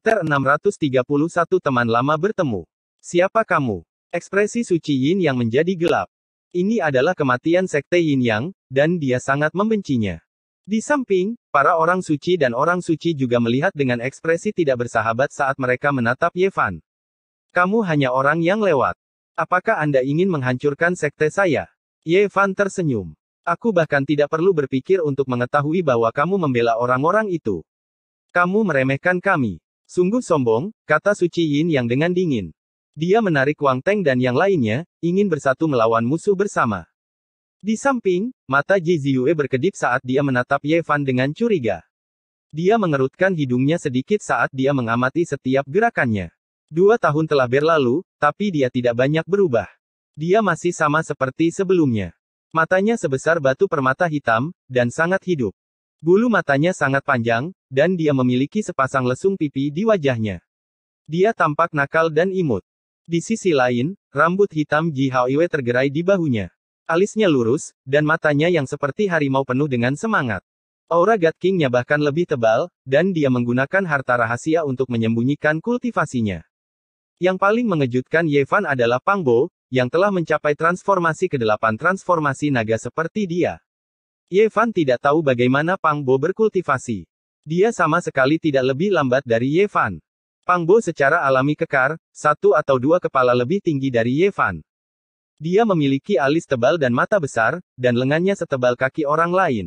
Chapter 631 Teman Lama Bertemu. Siapa kamu? Ekspresi suci Yin yang menjadi gelap. Ini adalah kematian sekte Yin Yang, dan dia sangat membencinya. Di samping, para orang suci dan orang suci juga melihat dengan ekspresi tidak bersahabat saat mereka menatap Yevan. Kamu hanya orang yang lewat. Apakah Anda ingin menghancurkan sekte saya? Yevan tersenyum. Aku bahkan tidak perlu berpikir untuk mengetahui bahwa kamu membela orang-orang itu. Kamu meremehkan kami. Sungguh sombong, kata Suci Yin yang dengan dingin. Dia menarik Wang Teng dan yang lainnya, ingin bersatu melawan musuh bersama. Di samping, mata Ji Ziyue berkedip saat dia menatap Ye Fan dengan curiga. Dia mengerutkan hidungnya sedikit saat dia mengamati setiap gerakannya. Dua tahun telah berlalu, tapi dia tidak banyak berubah. Dia masih sama seperti sebelumnya. Matanya sebesar batu permata hitam, dan sangat hidup. Bulu matanya sangat panjang, dan dia memiliki sepasang lesung pipi di wajahnya. Dia tampak nakal dan imut. Di sisi lain, rambut hitam Ji Haoiwe tergerai di bahunya. Alisnya lurus, dan matanya yang seperti harimau penuh dengan semangat. Aura God King-nya bahkan lebih tebal, dan dia menggunakan harta rahasia untuk menyembunyikan kultivasinya. Yang paling mengejutkan Yevan adalah Pangbo, yang telah mencapai transformasi ke delapan transformasi naga seperti dia. Yevan tidak tahu bagaimana Pang Bo berkultivasi. Dia sama sekali tidak lebih lambat dari Yevan. Fan. Pang Bo secara alami kekar, satu atau dua kepala lebih tinggi dari Yevan. Dia memiliki alis tebal dan mata besar, dan lengannya setebal kaki orang lain.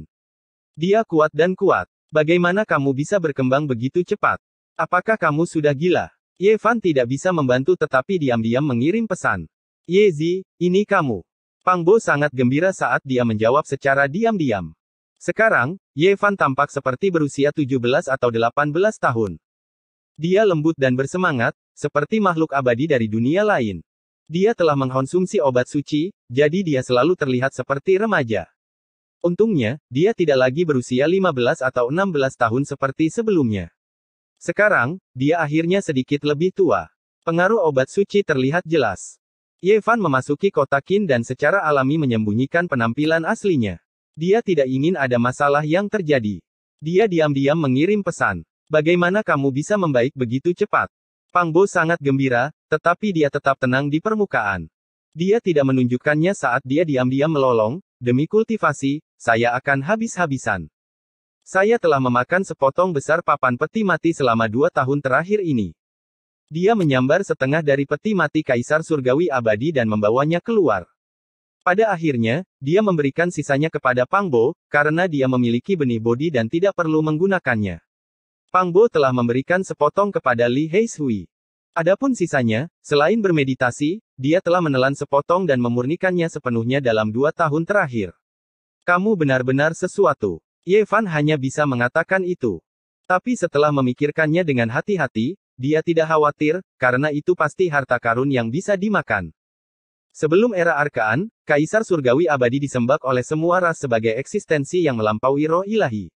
Dia kuat dan kuat. Bagaimana kamu bisa berkembang begitu cepat? Apakah kamu sudah gila? Yevan tidak bisa membantu tetapi diam-diam mengirim pesan. Yezi, ini kamu. Pangbo sangat gembira saat dia menjawab secara diam-diam. Sekarang, Yevan tampak seperti berusia 17 atau 18 tahun. Dia lembut dan bersemangat, seperti makhluk abadi dari dunia lain. Dia telah mengkonsumsi obat suci, jadi dia selalu terlihat seperti remaja. Untungnya, dia tidak lagi berusia 15 atau 16 tahun seperti sebelumnya. Sekarang, dia akhirnya sedikit lebih tua. Pengaruh obat suci terlihat jelas. Yevan memasuki kota Qin dan secara alami menyembunyikan penampilan aslinya. Dia tidak ingin ada masalah yang terjadi. Dia diam-diam mengirim pesan. Bagaimana kamu bisa membaik begitu cepat? Pangbo sangat gembira, tetapi dia tetap tenang di permukaan. Dia tidak menunjukkannya saat dia diam-diam melolong, demi kultivasi, saya akan habis-habisan. Saya telah memakan sepotong besar papan peti mati selama dua tahun terakhir ini. Dia menyambar setengah dari peti mati Kaisar Surgawi Abadi dan membawanya keluar. Pada akhirnya, dia memberikan sisanya kepada Pangbo, karena dia memiliki benih bodi dan tidak perlu menggunakannya. Pangbo telah memberikan sepotong kepada Li Heishui. Adapun sisanya, selain bermeditasi, dia telah menelan sepotong dan memurnikannya sepenuhnya dalam dua tahun terakhir. Kamu benar-benar sesuatu. Ye Fan hanya bisa mengatakan itu. Tapi setelah memikirkannya dengan hati-hati, dia tidak khawatir, karena itu pasti harta karun yang bisa dimakan. Sebelum era Arkaan, Kaisar Surgawi abadi disembah oleh semua ras sebagai eksistensi yang melampaui roh ilahi.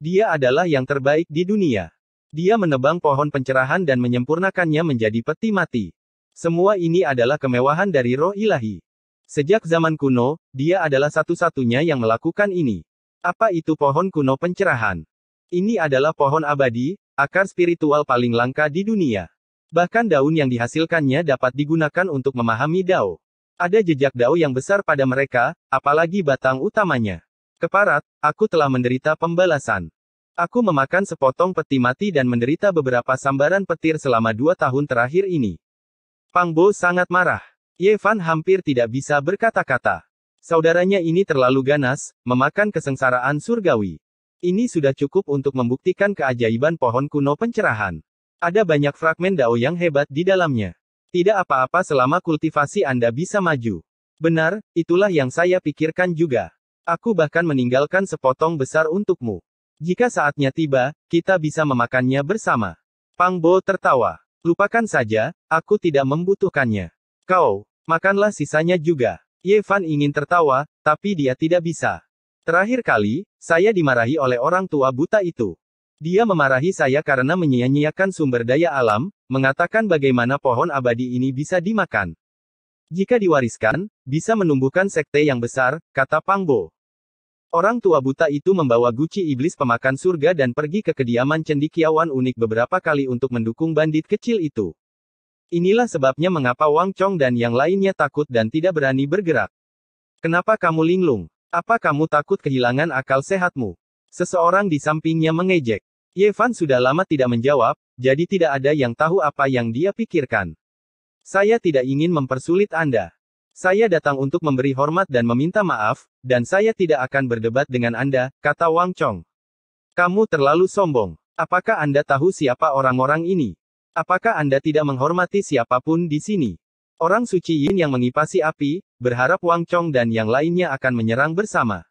Dia adalah yang terbaik di dunia. Dia menebang pohon pencerahan dan menyempurnakannya menjadi peti mati. Semua ini adalah kemewahan dari roh ilahi. Sejak zaman kuno, dia adalah satu-satunya yang melakukan ini. Apa itu pohon kuno pencerahan? Ini adalah pohon abadi, Akar spiritual paling langka di dunia. Bahkan daun yang dihasilkannya dapat digunakan untuk memahami dao. Ada jejak dao yang besar pada mereka, apalagi batang utamanya. Keparat, aku telah menderita pembalasan. Aku memakan sepotong peti mati dan menderita beberapa sambaran petir selama dua tahun terakhir ini. Pangbo sangat marah. Yevan hampir tidak bisa berkata-kata. Saudaranya ini terlalu ganas, memakan kesengsaraan surgawi. Ini sudah cukup untuk membuktikan keajaiban pohon kuno pencerahan. Ada banyak fragmen dao yang hebat di dalamnya. Tidak apa-apa selama kultivasi Anda bisa maju. Benar, itulah yang saya pikirkan juga. Aku bahkan meninggalkan sepotong besar untukmu. Jika saatnya tiba, kita bisa memakannya bersama. Pang Bo tertawa. Lupakan saja, aku tidak membutuhkannya. Kau, makanlah sisanya juga. Ye Fan ingin tertawa, tapi dia tidak bisa. Terakhir kali, saya dimarahi oleh orang tua buta itu. Dia memarahi saya karena menyia-nyiakan sumber daya alam, mengatakan bagaimana pohon abadi ini bisa dimakan. Jika diwariskan, bisa menumbuhkan sekte yang besar, kata Pangbo. Orang tua buta itu membawa guci iblis pemakan surga dan pergi ke kediaman cendikiawan unik beberapa kali untuk mendukung bandit kecil itu. Inilah sebabnya mengapa Wang Chong dan yang lainnya takut dan tidak berani bergerak. Kenapa kamu linglung? Apa kamu takut kehilangan akal sehatmu? Seseorang di sampingnya mengejek. Yevan sudah lama tidak menjawab, jadi tidak ada yang tahu apa yang dia pikirkan. Saya tidak ingin mempersulit Anda. Saya datang untuk memberi hormat dan meminta maaf, dan saya tidak akan berdebat dengan Anda, kata Wang Chong. Kamu terlalu sombong. Apakah Anda tahu siapa orang-orang ini? Apakah Anda tidak menghormati siapapun di sini? Orang suci Yin yang mengipasi api, berharap Wang Chong dan yang lainnya akan menyerang bersama.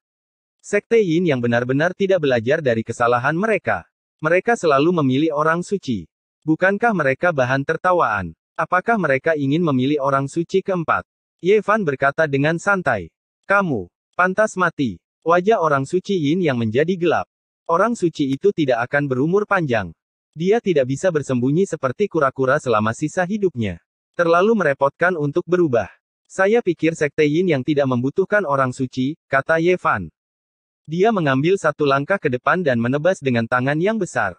Sekte Yin yang benar-benar tidak belajar dari kesalahan mereka. Mereka selalu memilih orang suci. Bukankah mereka bahan tertawaan? Apakah mereka ingin memilih orang suci keempat? Ye Fan berkata dengan santai. Kamu, pantas mati. Wajah orang suci Yin yang menjadi gelap. Orang suci itu tidak akan berumur panjang. Dia tidak bisa bersembunyi seperti kura-kura selama sisa hidupnya. Terlalu merepotkan untuk berubah. Saya pikir sekte Yin yang tidak membutuhkan orang suci, kata Ye Fan. Dia mengambil satu langkah ke depan dan menebas dengan tangan yang besar.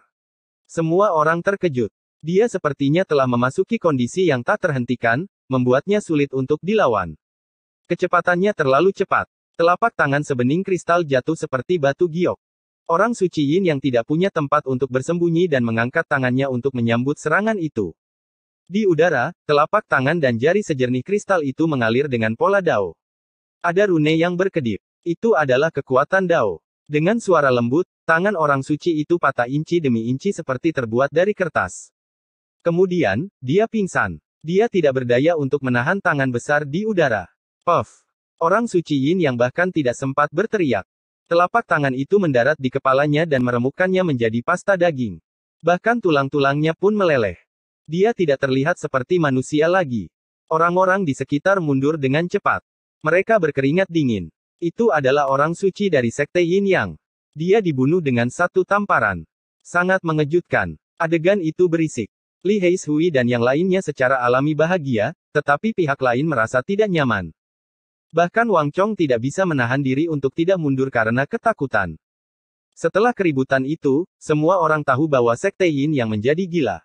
Semua orang terkejut. Dia sepertinya telah memasuki kondisi yang tak terhentikan, membuatnya sulit untuk dilawan. Kecepatannya terlalu cepat. Telapak tangan sebening kristal jatuh seperti batu giok. Orang suci Yin yang tidak punya tempat untuk bersembunyi dan mengangkat tangannya untuk menyambut serangan itu. Di udara, telapak tangan dan jari sejernih kristal itu mengalir dengan pola dao. Ada rune yang berkedip. Itu adalah kekuatan dao. Dengan suara lembut, tangan orang suci itu patah inci demi inci seperti terbuat dari kertas. Kemudian, dia pingsan. Dia tidak berdaya untuk menahan tangan besar di udara. Puff. Orang suci Yin yang bahkan tidak sempat berteriak. Telapak tangan itu mendarat di kepalanya dan meremukkannya menjadi pasta daging. Bahkan tulang-tulangnya pun meleleh. Dia tidak terlihat seperti manusia lagi. Orang-orang di sekitar mundur dengan cepat. Mereka berkeringat dingin. Itu adalah orang suci dari sekte Yin Yang. Dia dibunuh dengan satu tamparan. Sangat mengejutkan. Adegan itu berisik. Li Heishui dan yang lainnya secara alami bahagia, tetapi pihak lain merasa tidak nyaman. Bahkan Wang Chong tidak bisa menahan diri untuk tidak mundur karena ketakutan. Setelah keributan itu, semua orang tahu bahwa Sekte Yin yang menjadi gila.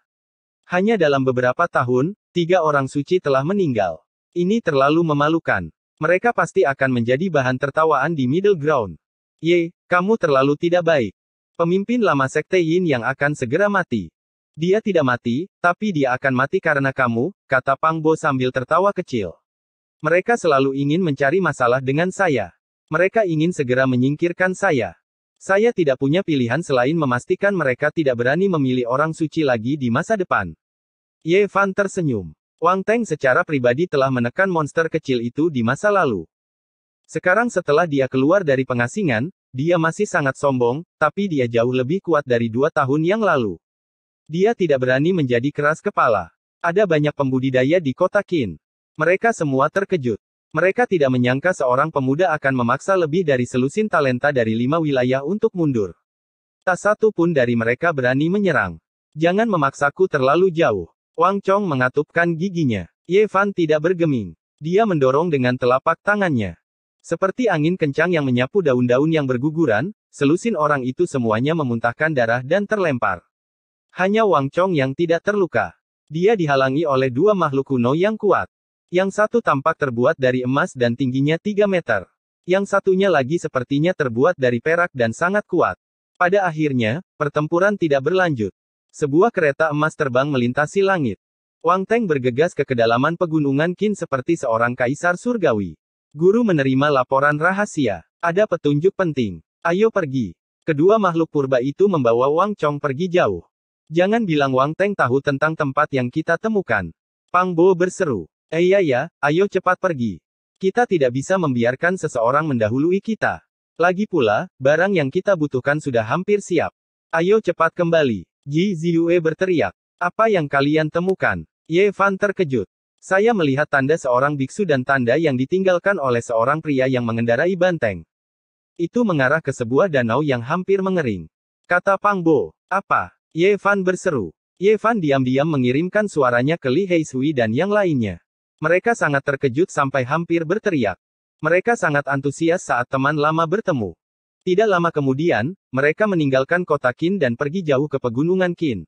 Hanya dalam beberapa tahun, tiga orang suci telah meninggal. Ini terlalu memalukan. Mereka pasti akan menjadi bahan tertawaan di middle ground. Ye, kamu terlalu tidak baik. Pemimpin lama sekte Yin yang akan segera mati. Dia tidak mati, tapi dia akan mati karena kamu, kata Pang Bo sambil tertawa kecil. Mereka selalu ingin mencari masalah dengan saya. Mereka ingin segera menyingkirkan saya. Saya tidak punya pilihan selain memastikan mereka tidak berani memilih orang suci lagi di masa depan. Ye Fan tersenyum. Wang Teng secara pribadi telah menekan monster kecil itu di masa lalu. Sekarang setelah dia keluar dari pengasingan, dia masih sangat sombong, tapi dia jauh lebih kuat dari dua tahun yang lalu. Dia tidak berani menjadi keras kepala. Ada banyak pembudidaya di kota Qin. Mereka semua terkejut. Mereka tidak menyangka seorang pemuda akan memaksa lebih dari selusin talenta dari lima wilayah untuk mundur. Tak satu pun dari mereka berani menyerang. Jangan memaksaku terlalu jauh. Wang Chong mengatupkan giginya. Ye Fan tidak bergeming. Dia mendorong dengan telapak tangannya. Seperti angin kencang yang menyapu daun-daun yang berguguran, selusin orang itu semuanya memuntahkan darah dan terlempar. Hanya Wang Chong yang tidak terluka. Dia dihalangi oleh dua makhluk kuno yang kuat. Yang satu tampak terbuat dari emas dan tingginya 3 meter. Yang satunya lagi sepertinya terbuat dari perak dan sangat kuat. Pada akhirnya, pertempuran tidak berlanjut. Sebuah kereta emas terbang melintasi langit. Wang Teng bergegas ke kedalaman pegunungan Qin seperti seorang kaisar surgawi. Guru menerima laporan rahasia. Ada petunjuk penting. Ayo pergi. Kedua makhluk purba itu membawa Wang Chong pergi jauh. Jangan bilang Wang Teng tahu tentang tempat yang kita temukan. Pang Bo berseru. Eh ya ya, ayo cepat pergi. Kita tidak bisa membiarkan seseorang mendahului kita. Lagi pula, barang yang kita butuhkan sudah hampir siap. Ayo cepat kembali. Ji Ziyue berteriak. Apa yang kalian temukan? Ye Fan terkejut. Saya melihat tanda seorang biksu dan tanda yang ditinggalkan oleh seorang pria yang mengendarai banteng. Itu mengarah ke sebuah danau yang hampir mengering. Kata Pang Bo. Apa? Ye Fan berseru. Ye Fan diam-diam mengirimkan suaranya ke Li Heishui dan yang lainnya. Mereka sangat terkejut sampai hampir berteriak. Mereka sangat antusias saat teman lama bertemu. Tidak lama kemudian, mereka meninggalkan kota Qin dan pergi jauh ke pegunungan Qin.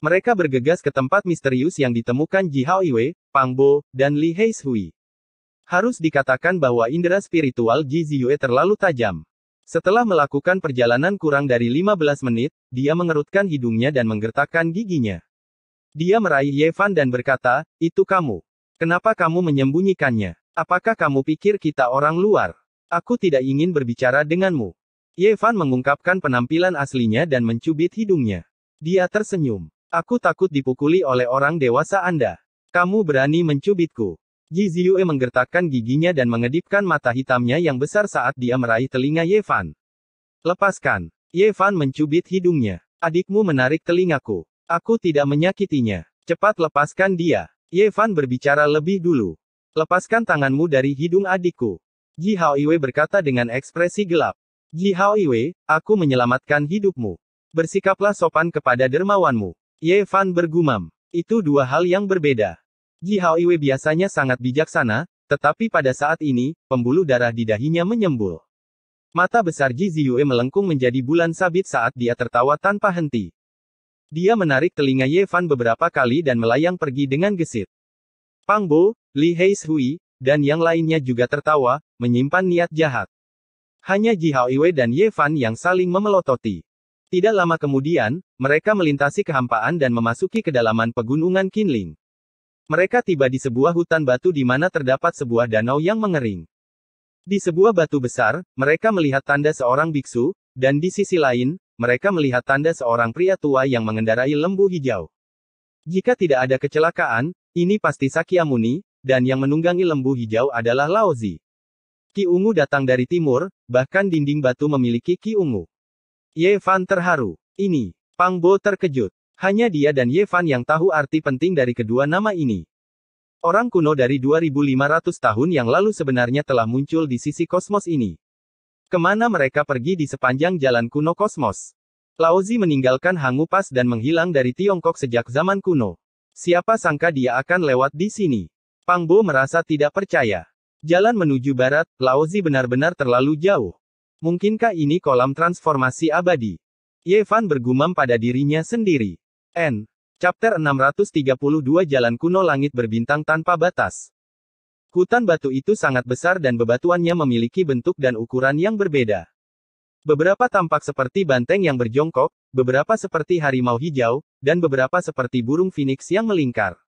Mereka bergegas ke tempat misterius yang ditemukan Ji Iwe, Pang Bo, dan Li Shui. Harus dikatakan bahwa indera spiritual Ji Ziyue terlalu tajam. Setelah melakukan perjalanan kurang dari 15 menit, dia mengerutkan hidungnya dan menggertakkan giginya. Dia meraih Yefan dan berkata, itu kamu. Kenapa kamu menyembunyikannya? Apakah kamu pikir kita orang luar? Aku tidak ingin berbicara denganmu. Yevan mengungkapkan penampilan aslinya dan mencubit hidungnya. Dia tersenyum. Aku takut dipukuli oleh orang dewasa Anda. Kamu berani mencubitku. Ji Ziyue menggertakkan giginya dan mengedipkan mata hitamnya yang besar saat dia meraih telinga Yevan. Lepaskan. Yevan mencubit hidungnya. Adikmu menarik telingaku. Aku tidak menyakitinya. Cepat lepaskan dia. Yevan berbicara lebih dulu. Lepaskan tanganmu dari hidung adikku. Ji Hao Iwe berkata dengan ekspresi gelap. Ji Hao Iwe, aku menyelamatkan hidupmu. Bersikaplah sopan kepada dermawanmu. Yevan bergumam. Itu dua hal yang berbeda. Ji Hao Iwe biasanya sangat bijaksana, tetapi pada saat ini, pembuluh darah di dahinya menyembul. Mata besar Ji Ziyue melengkung menjadi bulan sabit saat dia tertawa tanpa henti. Dia menarik telinga Yevan beberapa kali dan melayang pergi dengan gesit. Pang Bo, Li Shui, dan yang lainnya juga tertawa, menyimpan niat jahat. Hanya Ji Hao Haoiwei dan Yevan yang saling memelototi. Tidak lama kemudian, mereka melintasi kehampaan dan memasuki kedalaman pegunungan Qinling. Mereka tiba di sebuah hutan batu di mana terdapat sebuah danau yang mengering. Di sebuah batu besar, mereka melihat tanda seorang biksu, dan di sisi lain, mereka melihat tanda seorang pria tua yang mengendarai lembu hijau. Jika tidak ada kecelakaan, ini pasti Sakyamuni, dan yang menunggangi lembu hijau adalah Laozi. Ki Ungu datang dari timur, bahkan dinding batu memiliki Ki Ungu. Ye Fan terharu. Ini, Pang Bo terkejut. Hanya dia dan Ye Fan yang tahu arti penting dari kedua nama ini. Orang kuno dari 2500 tahun yang lalu sebenarnya telah muncul di sisi kosmos ini. Kemana mereka pergi di sepanjang jalan kuno kosmos? Laozi meninggalkan Hangupas dan menghilang dari Tiongkok sejak zaman kuno. Siapa sangka dia akan lewat di sini? Pangbo merasa tidak percaya. Jalan menuju barat, Laozi benar-benar terlalu jauh. Mungkinkah ini kolam transformasi abadi? Yevan bergumam pada dirinya sendiri. N. Chapter 632 Jalan Kuno Langit Berbintang Tanpa Batas Hutan batu itu sangat besar dan bebatuannya memiliki bentuk dan ukuran yang berbeda. Beberapa tampak seperti banteng yang berjongkok, beberapa seperti harimau hijau, dan beberapa seperti burung phoenix yang melingkar.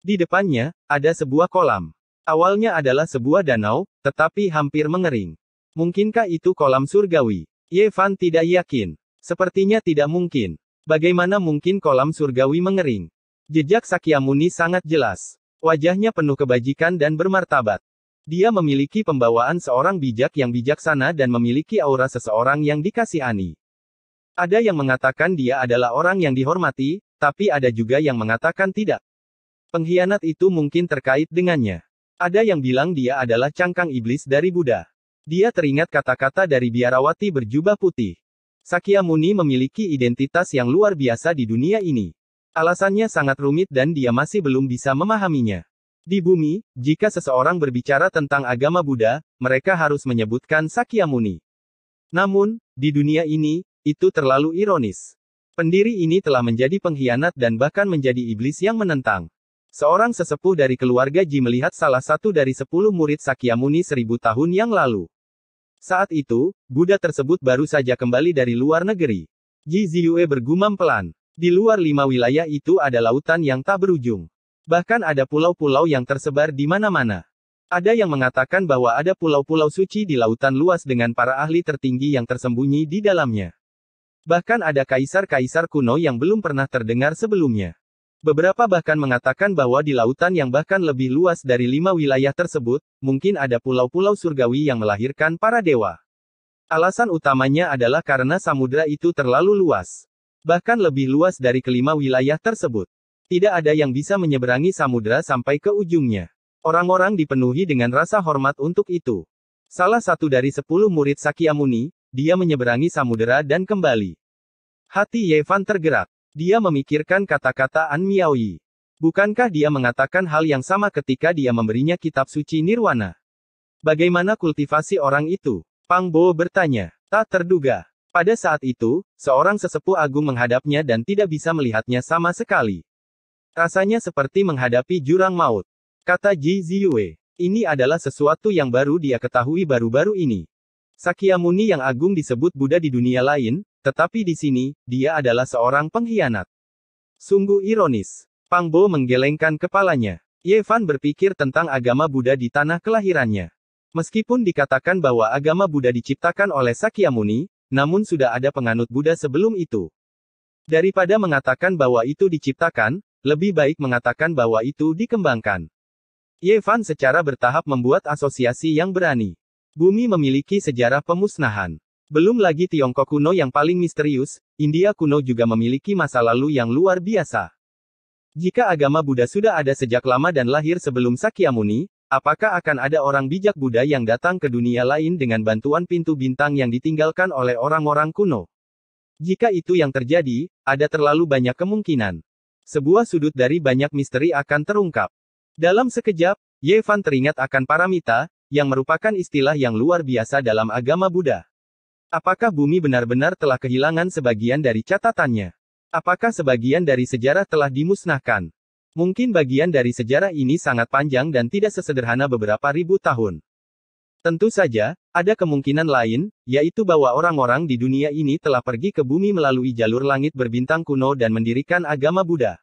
Di depannya, ada sebuah kolam. Awalnya adalah sebuah danau, tetapi hampir mengering. Mungkinkah itu kolam surgawi? Yevan tidak yakin. Sepertinya tidak mungkin. Bagaimana mungkin kolam surgawi mengering? Jejak Sakyamuni sangat jelas. Wajahnya penuh kebajikan dan bermartabat. Dia memiliki pembawaan seorang bijak yang bijaksana dan memiliki aura seseorang yang dikasihani. Ada yang mengatakan dia adalah orang yang dihormati, tapi ada juga yang mengatakan tidak. Pengkhianat itu mungkin terkait dengannya. Ada yang bilang dia adalah cangkang iblis dari Buddha. Dia teringat kata-kata dari biarawati berjubah putih. Sakyamuni memiliki identitas yang luar biasa di dunia ini. Alasannya sangat rumit dan dia masih belum bisa memahaminya. Di bumi, jika seseorang berbicara tentang agama Buddha, mereka harus menyebutkan Sakyamuni. Namun, di dunia ini, itu terlalu ironis. Pendiri ini telah menjadi pengkhianat dan bahkan menjadi iblis yang menentang. Seorang sesepuh dari keluarga Ji melihat salah satu dari sepuluh murid Sakyamuni seribu tahun yang lalu. Saat itu, Buddha tersebut baru saja kembali dari luar negeri. Ji Ziyue bergumam pelan. Di luar lima wilayah itu ada lautan yang tak berujung. Bahkan ada pulau-pulau yang tersebar di mana-mana. Ada yang mengatakan bahwa ada pulau-pulau suci di lautan luas dengan para ahli tertinggi yang tersembunyi di dalamnya. Bahkan ada kaisar-kaisar kuno yang belum pernah terdengar sebelumnya. Beberapa bahkan mengatakan bahwa di lautan yang bahkan lebih luas dari lima wilayah tersebut, mungkin ada pulau-pulau surgawi yang melahirkan para dewa. Alasan utamanya adalah karena samudera itu terlalu luas. Bahkan lebih luas dari kelima wilayah tersebut. Tidak ada yang bisa menyeberangi samudera sampai ke ujungnya. Orang-orang dipenuhi dengan rasa hormat untuk itu. Salah satu dari sepuluh murid Sakyamuni, dia menyeberangi samudera dan kembali. Hati Yevan tergerak. Dia memikirkan kata-kata An Miaoyi. Bukankah dia mengatakan hal yang sama ketika dia memberinya kitab suci Nirwana? Bagaimana kultivasi orang itu? Pang Bo bertanya. Tak terduga. Pada saat itu, seorang sesepuh agung menghadapnya dan tidak bisa melihatnya sama sekali. Rasanya seperti menghadapi jurang maut. Kata Ji Ziyue, ini adalah sesuatu yang baru dia ketahui baru-baru ini. Sakyamuni yang agung disebut Buddha di dunia lain, tetapi di sini, dia adalah seorang pengkhianat. Sungguh ironis. Pang Bo menggelengkan kepalanya. Ye Fan berpikir tentang agama Buddha di tanah kelahirannya. Meskipun dikatakan bahwa agama Buddha diciptakan oleh Sakyamuni, namun sudah ada penganut Buddha sebelum itu. Daripada mengatakan bahwa itu diciptakan, lebih baik mengatakan bahwa itu dikembangkan. Yevan secara bertahap membuat asosiasi yang berani. Bumi memiliki sejarah pemusnahan. Belum lagi Tiongkok kuno yang paling misterius, India kuno juga memiliki masa lalu yang luar biasa. Jika agama Buddha sudah ada sejak lama dan lahir sebelum Sakyamuni, Apakah akan ada orang bijak Buddha yang datang ke dunia lain dengan bantuan pintu bintang yang ditinggalkan oleh orang-orang kuno? Jika itu yang terjadi, ada terlalu banyak kemungkinan. Sebuah sudut dari banyak misteri akan terungkap. Dalam sekejap, Yevan teringat akan paramita, yang merupakan istilah yang luar biasa dalam agama Buddha. Apakah bumi benar-benar telah kehilangan sebagian dari catatannya? Apakah sebagian dari sejarah telah dimusnahkan? Mungkin bagian dari sejarah ini sangat panjang dan tidak sesederhana beberapa ribu tahun. Tentu saja, ada kemungkinan lain, yaitu bahwa orang-orang di dunia ini telah pergi ke bumi melalui jalur langit berbintang kuno dan mendirikan agama Buddha.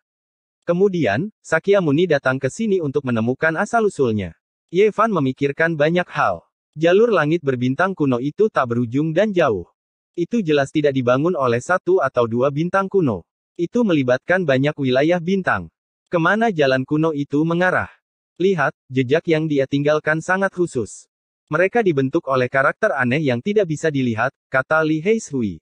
Kemudian, Sakyamuni datang ke sini untuk menemukan asal-usulnya. Yevan memikirkan banyak hal. Jalur langit berbintang kuno itu tak berujung dan jauh. Itu jelas tidak dibangun oleh satu atau dua bintang kuno. Itu melibatkan banyak wilayah bintang. Kemana jalan kuno itu mengarah? Lihat, jejak yang dia tinggalkan sangat khusus. Mereka dibentuk oleh karakter aneh yang tidak bisa dilihat, kata Li Heishui.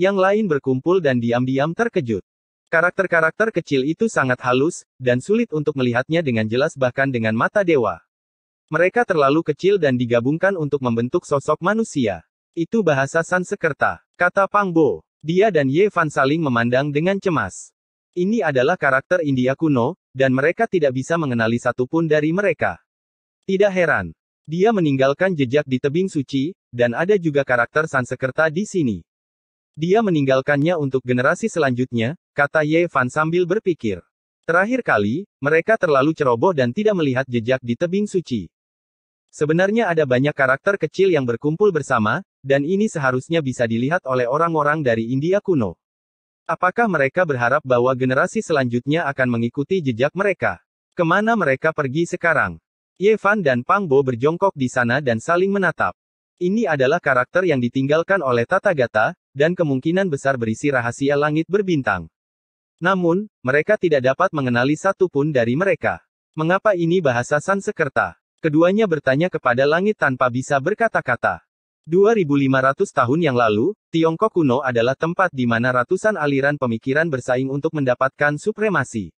Yang lain berkumpul dan diam-diam terkejut. Karakter-karakter kecil itu sangat halus, dan sulit untuk melihatnya dengan jelas bahkan dengan mata dewa. Mereka terlalu kecil dan digabungkan untuk membentuk sosok manusia. Itu bahasa Sansekerta, kata Pangbo. Dia dan Ye Fan saling memandang dengan cemas. Ini adalah karakter India kuno, dan mereka tidak bisa mengenali satupun dari mereka. Tidak heran. Dia meninggalkan jejak di tebing suci, dan ada juga karakter Sansekerta di sini. Dia meninggalkannya untuk generasi selanjutnya, kata Ye Fan sambil berpikir. Terakhir kali, mereka terlalu ceroboh dan tidak melihat jejak di tebing suci. Sebenarnya ada banyak karakter kecil yang berkumpul bersama, dan ini seharusnya bisa dilihat oleh orang-orang dari India kuno. Apakah mereka berharap bahwa generasi selanjutnya akan mengikuti jejak mereka? Kemana mereka pergi sekarang? Yevan dan Pangbo berjongkok di sana dan saling menatap. Ini adalah karakter yang ditinggalkan oleh Tata Gata dan kemungkinan besar berisi rahasia langit berbintang. Namun, mereka tidak dapat mengenali satu pun dari mereka. Mengapa ini bahasa Sansekerta? Keduanya bertanya kepada langit tanpa bisa berkata-kata. 2.500 tahun yang lalu, Tiongkok kuno adalah tempat di mana ratusan aliran pemikiran bersaing untuk mendapatkan supremasi.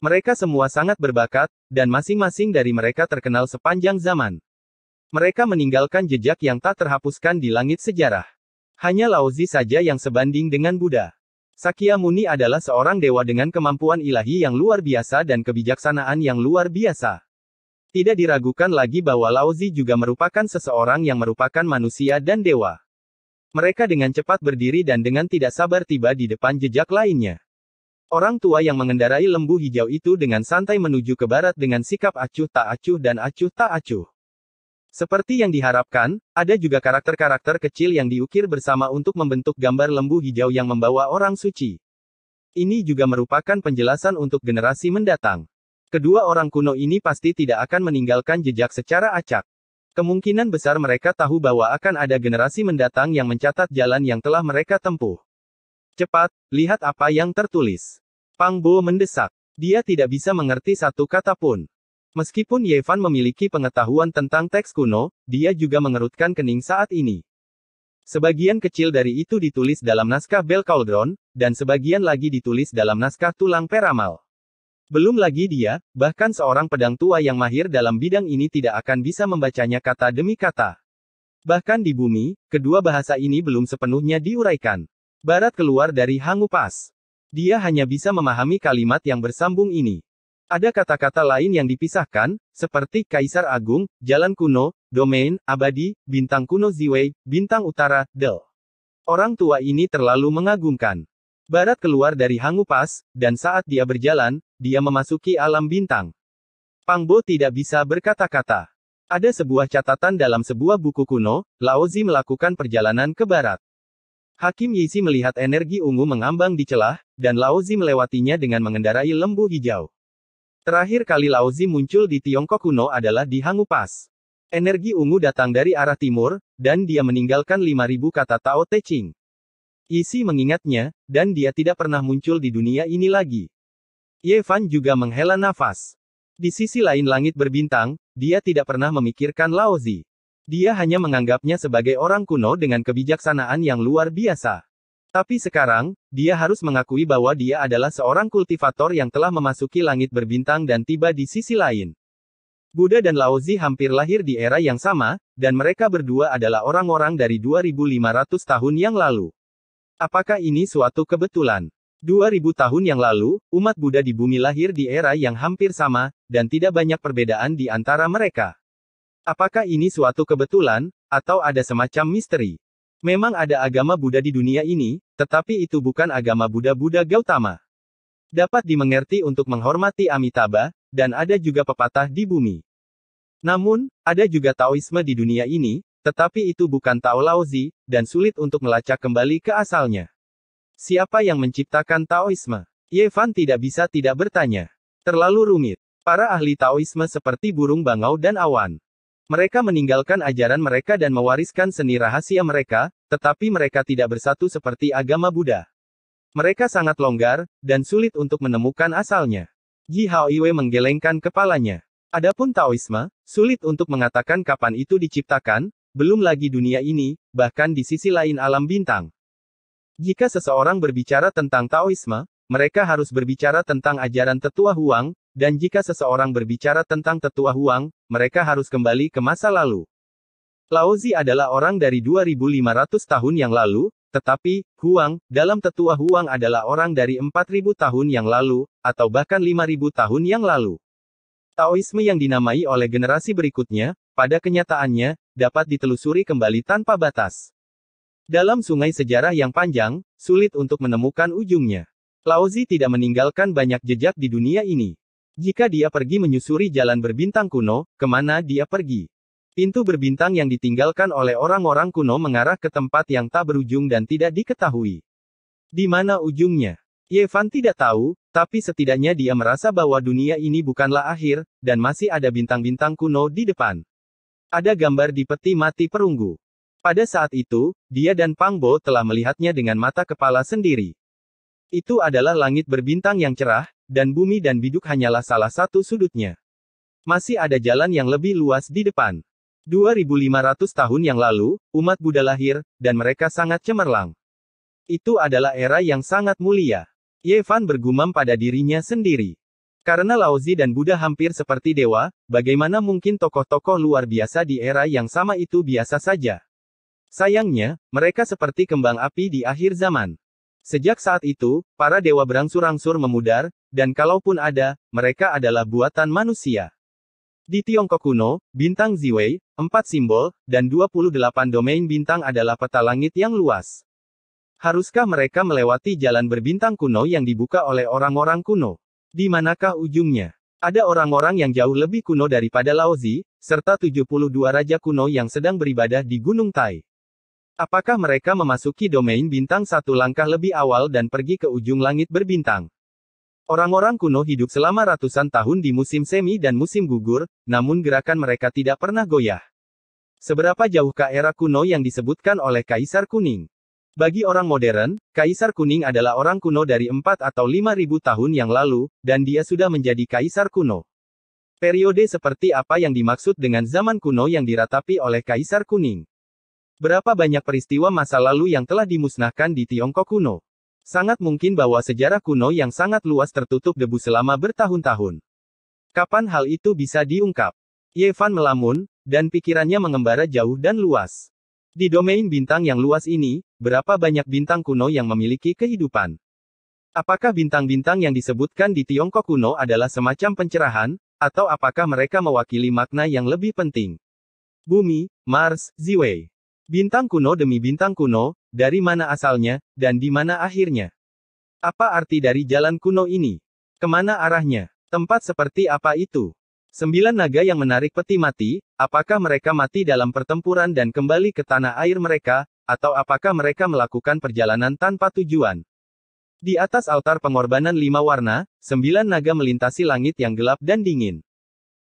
Mereka semua sangat berbakat, dan masing-masing dari mereka terkenal sepanjang zaman. Mereka meninggalkan jejak yang tak terhapuskan di langit sejarah. Hanya Laozi saja yang sebanding dengan Buddha. Sakyamuni adalah seorang dewa dengan kemampuan ilahi yang luar biasa dan kebijaksanaan yang luar biasa. Tidak diragukan lagi bahwa Laozi juga merupakan seseorang yang merupakan manusia dan dewa. Mereka dengan cepat berdiri dan dengan tidak sabar tiba di depan jejak lainnya. Orang tua yang mengendarai lembu hijau itu dengan santai menuju ke barat dengan sikap acuh tak acuh dan acuh tak acuh. Seperti yang diharapkan, ada juga karakter-karakter kecil yang diukir bersama untuk membentuk gambar lembu hijau yang membawa orang suci. Ini juga merupakan penjelasan untuk generasi mendatang. Kedua orang kuno ini pasti tidak akan meninggalkan jejak secara acak. Kemungkinan besar mereka tahu bahwa akan ada generasi mendatang yang mencatat jalan yang telah mereka tempuh. Cepat, lihat apa yang tertulis. Pang Bo mendesak. Dia tidak bisa mengerti satu kata pun. Meskipun Yevan memiliki pengetahuan tentang teks kuno, dia juga mengerutkan kening saat ini. Sebagian kecil dari itu ditulis dalam naskah Bel Cauldron, dan sebagian lagi ditulis dalam naskah tulang peramal. Belum lagi dia, bahkan seorang pedang tua yang mahir dalam bidang ini tidak akan bisa membacanya kata demi kata. Bahkan di bumi, kedua bahasa ini belum sepenuhnya diuraikan. Barat keluar dari Hangu Pas. Dia hanya bisa memahami kalimat yang bersambung ini. Ada kata-kata lain yang dipisahkan, seperti Kaisar Agung, Jalan Kuno, Domain, Abadi, Bintang Kuno Ziwei, Bintang Utara, Del. Orang tua ini terlalu mengagumkan. Barat keluar dari Hangu Pas, dan saat dia berjalan, dia memasuki alam bintang. Pangbo tidak bisa berkata-kata. Ada sebuah catatan dalam sebuah buku kuno, Laozi melakukan perjalanan ke barat. Hakim Yisi melihat energi ungu mengambang di celah, dan Laozi melewatinya dengan mengendarai lembu hijau. Terakhir kali Laozi muncul di Tiongkok kuno adalah di Hangupas. Energi ungu datang dari arah timur, dan dia meninggalkan 5000 kata Tao Te Ching. Yisi mengingatnya, dan dia tidak pernah muncul di dunia ini lagi. Ye juga menghela nafas. Di sisi lain langit berbintang, dia tidak pernah memikirkan Laozi. Dia hanya menganggapnya sebagai orang kuno dengan kebijaksanaan yang luar biasa. Tapi sekarang, dia harus mengakui bahwa dia adalah seorang kultivator yang telah memasuki langit berbintang dan tiba di sisi lain. Buddha dan Laozi hampir lahir di era yang sama, dan mereka berdua adalah orang-orang dari 2500 tahun yang lalu. Apakah ini suatu kebetulan? 2000 tahun yang lalu, umat Buddha di bumi lahir di era yang hampir sama, dan tidak banyak perbedaan di antara mereka. Apakah ini suatu kebetulan, atau ada semacam misteri? Memang ada agama Buddha di dunia ini, tetapi itu bukan agama Buddha-Buddha Gautama. Dapat dimengerti untuk menghormati Amitabha, dan ada juga pepatah di bumi. Namun, ada juga Taoisme di dunia ini, tetapi itu bukan Tao Laozi, dan sulit untuk melacak kembali ke asalnya. Siapa yang menciptakan Taoisme? Yevan tidak bisa tidak bertanya. Terlalu rumit. Para ahli Taoisme seperti burung bangau dan awan. Mereka meninggalkan ajaran mereka dan mewariskan seni rahasia mereka, tetapi mereka tidak bersatu seperti agama Buddha. Mereka sangat longgar, dan sulit untuk menemukan asalnya. Ji Hao Haoiwei menggelengkan kepalanya. Adapun Taoisme, sulit untuk mengatakan kapan itu diciptakan, belum lagi dunia ini, bahkan di sisi lain alam bintang. Jika seseorang berbicara tentang Taoisme, mereka harus berbicara tentang ajaran tetua Huang, dan jika seseorang berbicara tentang tetua Huang, mereka harus kembali ke masa lalu. Laozi adalah orang dari 2500 tahun yang lalu, tetapi, Huang, dalam tetua Huang adalah orang dari 4000 tahun yang lalu, atau bahkan 5000 tahun yang lalu. Taoisme yang dinamai oleh generasi berikutnya, pada kenyataannya, dapat ditelusuri kembali tanpa batas. Dalam sungai sejarah yang panjang, sulit untuk menemukan ujungnya. Laozi tidak meninggalkan banyak jejak di dunia ini. Jika dia pergi menyusuri jalan berbintang kuno, kemana dia pergi? Pintu berbintang yang ditinggalkan oleh orang-orang kuno mengarah ke tempat yang tak berujung dan tidak diketahui. Di mana ujungnya? Yevan tidak tahu, tapi setidaknya dia merasa bahwa dunia ini bukanlah akhir, dan masih ada bintang-bintang kuno di depan. Ada gambar di peti mati perunggu. Pada saat itu, dia dan Pang Bo telah melihatnya dengan mata kepala sendiri. Itu adalah langit berbintang yang cerah, dan bumi dan biduk hanyalah salah satu sudutnya. Masih ada jalan yang lebih luas di depan. 2500 tahun yang lalu, umat Buddha lahir, dan mereka sangat cemerlang. Itu adalah era yang sangat mulia. Yevan bergumam pada dirinya sendiri. Karena Laozi dan Buddha hampir seperti dewa, bagaimana mungkin tokoh-tokoh luar biasa di era yang sama itu biasa saja? Sayangnya, mereka seperti kembang api di akhir zaman. Sejak saat itu, para dewa berangsur-angsur memudar, dan kalaupun ada, mereka adalah buatan manusia. Di Tiongkok kuno, bintang Ziwei, empat simbol, dan 28 domain bintang adalah peta langit yang luas. Haruskah mereka melewati jalan berbintang kuno yang dibuka oleh orang-orang kuno? Di manakah ujungnya? Ada orang-orang yang jauh lebih kuno daripada Laozi, serta 72 raja kuno yang sedang beribadah di Gunung Tai. Apakah mereka memasuki domain bintang satu langkah lebih awal dan pergi ke ujung langit berbintang? Orang-orang kuno hidup selama ratusan tahun di musim semi dan musim gugur, namun gerakan mereka tidak pernah goyah. Seberapa jauh ke era kuno yang disebutkan oleh Kaisar Kuning? Bagi orang modern, Kaisar Kuning adalah orang kuno dari 4 atau 5 ribu tahun yang lalu, dan dia sudah menjadi Kaisar kuno. Periode seperti apa yang dimaksud dengan zaman kuno yang diratapi oleh Kaisar Kuning? Berapa banyak peristiwa masa lalu yang telah dimusnahkan di Tiongkok kuno? Sangat mungkin bahwa sejarah kuno yang sangat luas tertutup debu selama bertahun-tahun. Kapan hal itu bisa diungkap? Yevan melamun, dan pikirannya mengembara jauh dan luas. Di domain bintang yang luas ini, berapa banyak bintang kuno yang memiliki kehidupan? Apakah bintang-bintang yang disebutkan di Tiongkok kuno adalah semacam pencerahan, atau apakah mereka mewakili makna yang lebih penting? Bumi, Mars, Ziwei. Bintang kuno demi bintang kuno, dari mana asalnya, dan di mana akhirnya? Apa arti dari jalan kuno ini? Kemana arahnya? Tempat seperti apa itu? Sembilan naga yang menarik peti mati, apakah mereka mati dalam pertempuran dan kembali ke tanah air mereka, atau apakah mereka melakukan perjalanan tanpa tujuan? Di atas altar pengorbanan lima warna, sembilan naga melintasi langit yang gelap dan dingin.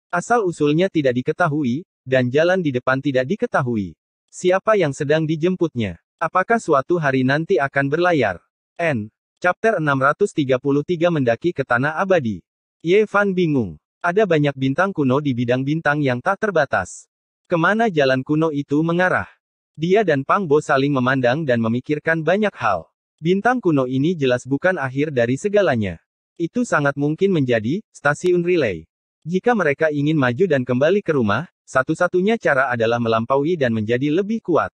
Asal usulnya tidak diketahui, dan jalan di depan tidak diketahui. Siapa yang sedang dijemputnya? Apakah suatu hari nanti akan berlayar? N. Chapter 633 mendaki ke tanah abadi. Ye Fan bingung. Ada banyak bintang kuno di bidang bintang yang tak terbatas. Kemana jalan kuno itu mengarah? Dia dan Pang Bo saling memandang dan memikirkan banyak hal. Bintang kuno ini jelas bukan akhir dari segalanya. Itu sangat mungkin menjadi stasiun relay. Jika mereka ingin maju dan kembali ke rumah, satu-satunya cara adalah melampaui dan menjadi lebih kuat.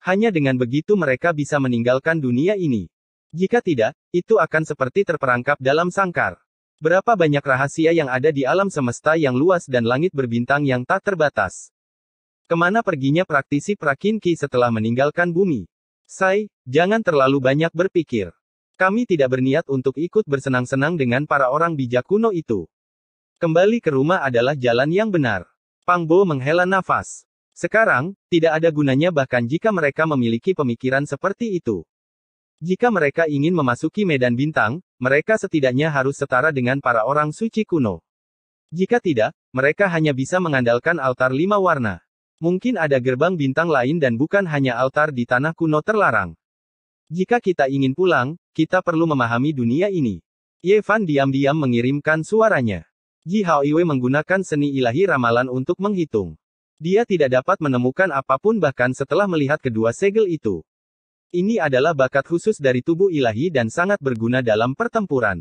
Hanya dengan begitu mereka bisa meninggalkan dunia ini. Jika tidak, itu akan seperti terperangkap dalam sangkar. Berapa banyak rahasia yang ada di alam semesta yang luas dan langit berbintang yang tak terbatas. Kemana perginya praktisi prakinki setelah meninggalkan bumi? Sai, jangan terlalu banyak berpikir. Kami tidak berniat untuk ikut bersenang-senang dengan para orang bijak kuno itu. Kembali ke rumah adalah jalan yang benar. Pang Bo menghela nafas. Sekarang, tidak ada gunanya bahkan jika mereka memiliki pemikiran seperti itu. Jika mereka ingin memasuki medan bintang, mereka setidaknya harus setara dengan para orang suci kuno. Jika tidak, mereka hanya bisa mengandalkan altar lima warna. Mungkin ada gerbang bintang lain dan bukan hanya altar di tanah kuno terlarang. Jika kita ingin pulang, kita perlu memahami dunia ini. Yevan diam-diam mengirimkan suaranya. Ji Hao Iwe menggunakan seni ilahi ramalan untuk menghitung. Dia tidak dapat menemukan apapun bahkan setelah melihat kedua segel itu. Ini adalah bakat khusus dari tubuh ilahi dan sangat berguna dalam pertempuran.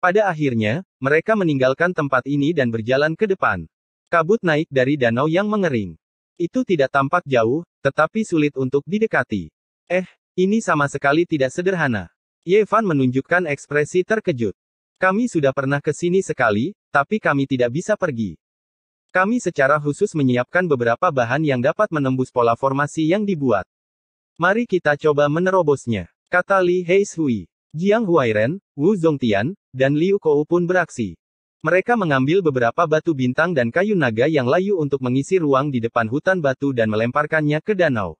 Pada akhirnya, mereka meninggalkan tempat ini dan berjalan ke depan. Kabut naik dari danau yang mengering. Itu tidak tampak jauh, tetapi sulit untuk didekati. Eh, ini sama sekali tidak sederhana. Yevan menunjukkan ekspresi terkejut. Kami sudah pernah ke sini sekali, tapi kami tidak bisa pergi. Kami secara khusus menyiapkan beberapa bahan yang dapat menembus pola formasi yang dibuat. Mari kita coba menerobosnya, kata Li Heishui. Jiang Huairen, Wu Zhongtian, dan Liu Kou pun beraksi. Mereka mengambil beberapa batu bintang dan kayu naga yang layu untuk mengisi ruang di depan hutan batu dan melemparkannya ke danau.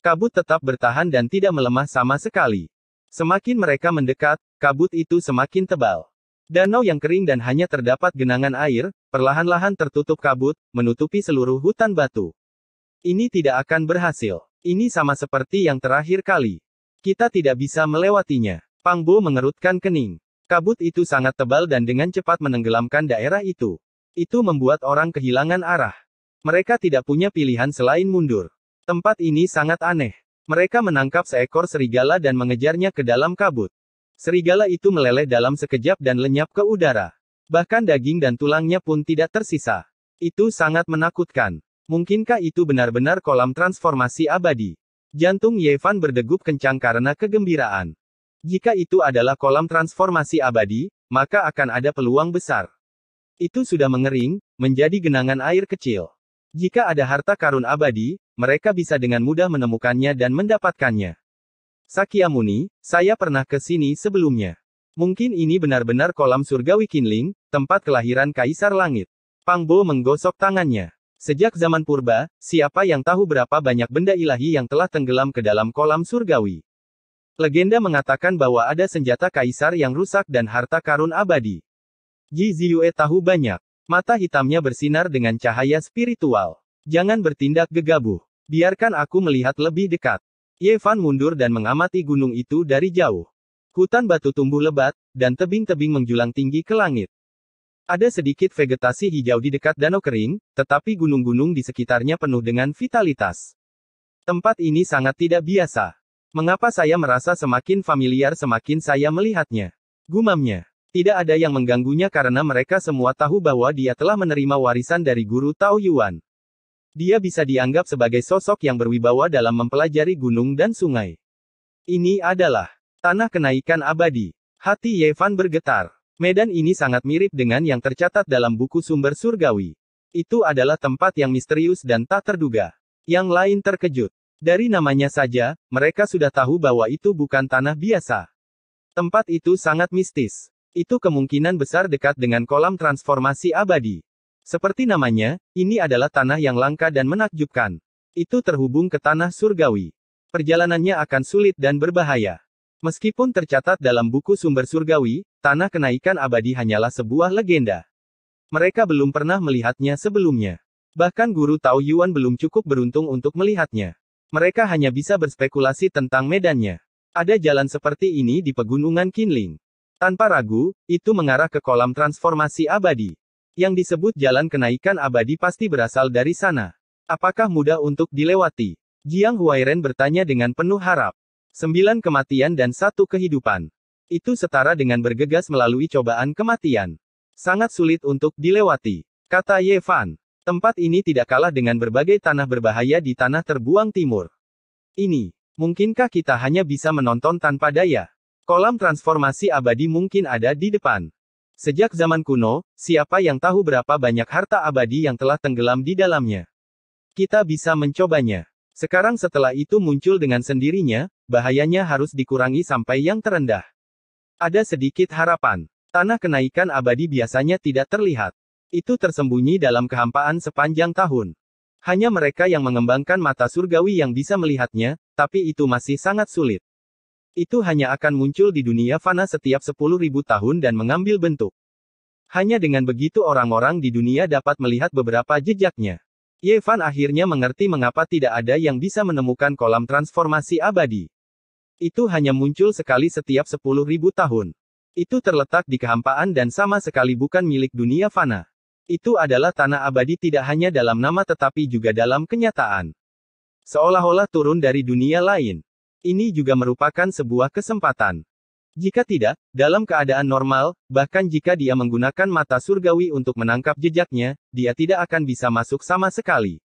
Kabut tetap bertahan dan tidak melemah sama sekali. Semakin mereka mendekat, kabut itu semakin tebal. Danau yang kering dan hanya terdapat genangan air, perlahan-lahan tertutup kabut, menutupi seluruh hutan batu. Ini tidak akan berhasil. Ini sama seperti yang terakhir kali. Kita tidak bisa melewatinya. Pangbo mengerutkan kening. Kabut itu sangat tebal dan dengan cepat menenggelamkan daerah itu. Itu membuat orang kehilangan arah. Mereka tidak punya pilihan selain mundur. Tempat ini sangat aneh. Mereka menangkap seekor serigala dan mengejarnya ke dalam kabut. Serigala itu meleleh dalam sekejap dan lenyap ke udara. Bahkan daging dan tulangnya pun tidak tersisa. Itu sangat menakutkan. Mungkinkah itu benar-benar kolam transformasi abadi? Jantung Yevan berdegup kencang karena kegembiraan. Jika itu adalah kolam transformasi abadi, maka akan ada peluang besar. Itu sudah mengering, menjadi genangan air kecil. Jika ada harta karun abadi, mereka bisa dengan mudah menemukannya dan mendapatkannya. Sakyamuni, saya pernah ke sini sebelumnya. Mungkin ini benar-benar kolam surgawi Kinling, tempat kelahiran Kaisar Langit. Pangbo menggosok tangannya. Sejak zaman purba, siapa yang tahu berapa banyak benda ilahi yang telah tenggelam ke dalam kolam surgawi. Legenda mengatakan bahwa ada senjata kaisar yang rusak dan harta karun abadi. Ji Ziyue tahu banyak. Mata hitamnya bersinar dengan cahaya spiritual. Jangan bertindak gegabah. Biarkan aku melihat lebih dekat. Yevan mundur dan mengamati gunung itu dari jauh. Hutan batu tumbuh lebat, dan tebing-tebing menjulang tinggi ke langit. Ada sedikit vegetasi hijau di dekat danau kering, tetapi gunung-gunung di sekitarnya penuh dengan vitalitas. Tempat ini sangat tidak biasa. Mengapa saya merasa semakin familiar semakin saya melihatnya? Gumamnya. Tidak ada yang mengganggunya karena mereka semua tahu bahwa dia telah menerima warisan dari guru Tao Yuan. Dia bisa dianggap sebagai sosok yang berwibawa dalam mempelajari gunung dan sungai. Ini adalah tanah kenaikan abadi. Hati Yevan bergetar. Medan ini sangat mirip dengan yang tercatat dalam buku sumber surgawi. Itu adalah tempat yang misterius dan tak terduga. Yang lain terkejut. Dari namanya saja, mereka sudah tahu bahwa itu bukan tanah biasa. Tempat itu sangat mistis. Itu kemungkinan besar dekat dengan kolam transformasi abadi. Seperti namanya, ini adalah tanah yang langka dan menakjubkan. Itu terhubung ke tanah surgawi. Perjalanannya akan sulit dan berbahaya. Meskipun tercatat dalam buku sumber surgawi, tanah kenaikan abadi hanyalah sebuah legenda. Mereka belum pernah melihatnya sebelumnya. Bahkan guru Tao Yuan belum cukup beruntung untuk melihatnya. Mereka hanya bisa berspekulasi tentang medannya. Ada jalan seperti ini di pegunungan Qinling. Tanpa ragu, itu mengarah ke kolam transformasi abadi yang disebut jalan kenaikan abadi pasti berasal dari sana. Apakah mudah untuk dilewati? Jiang Huairen bertanya dengan penuh harap. Sembilan kematian dan satu kehidupan. Itu setara dengan bergegas melalui cobaan kematian. Sangat sulit untuk dilewati. Kata Ye Fan. Tempat ini tidak kalah dengan berbagai tanah berbahaya di tanah terbuang timur. Ini, mungkinkah kita hanya bisa menonton tanpa daya? Kolam transformasi abadi mungkin ada di depan. Sejak zaman kuno, siapa yang tahu berapa banyak harta abadi yang telah tenggelam di dalamnya? Kita bisa mencobanya. Sekarang setelah itu muncul dengan sendirinya, bahayanya harus dikurangi sampai yang terendah. Ada sedikit harapan. Tanah kenaikan abadi biasanya tidak terlihat. Itu tersembunyi dalam kehampaan sepanjang tahun. Hanya mereka yang mengembangkan mata surgawi yang bisa melihatnya, tapi itu masih sangat sulit. Itu hanya akan muncul di dunia fana setiap 10.000 tahun dan mengambil bentuk. Hanya dengan begitu orang-orang di dunia dapat melihat beberapa jejaknya. Yevan akhirnya mengerti mengapa tidak ada yang bisa menemukan kolam transformasi abadi. Itu hanya muncul sekali setiap 10.000 tahun. Itu terletak di kehampaan dan sama sekali bukan milik dunia fana. Itu adalah tanah abadi tidak hanya dalam nama tetapi juga dalam kenyataan. Seolah-olah turun dari dunia lain ini juga merupakan sebuah kesempatan. Jika tidak, dalam keadaan normal, bahkan jika dia menggunakan mata surgawi untuk menangkap jejaknya, dia tidak akan bisa masuk sama sekali.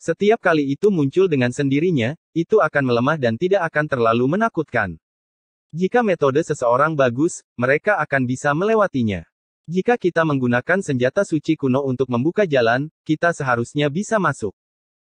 Setiap kali itu muncul dengan sendirinya, itu akan melemah dan tidak akan terlalu menakutkan. Jika metode seseorang bagus, mereka akan bisa melewatinya. Jika kita menggunakan senjata suci kuno untuk membuka jalan, kita seharusnya bisa masuk.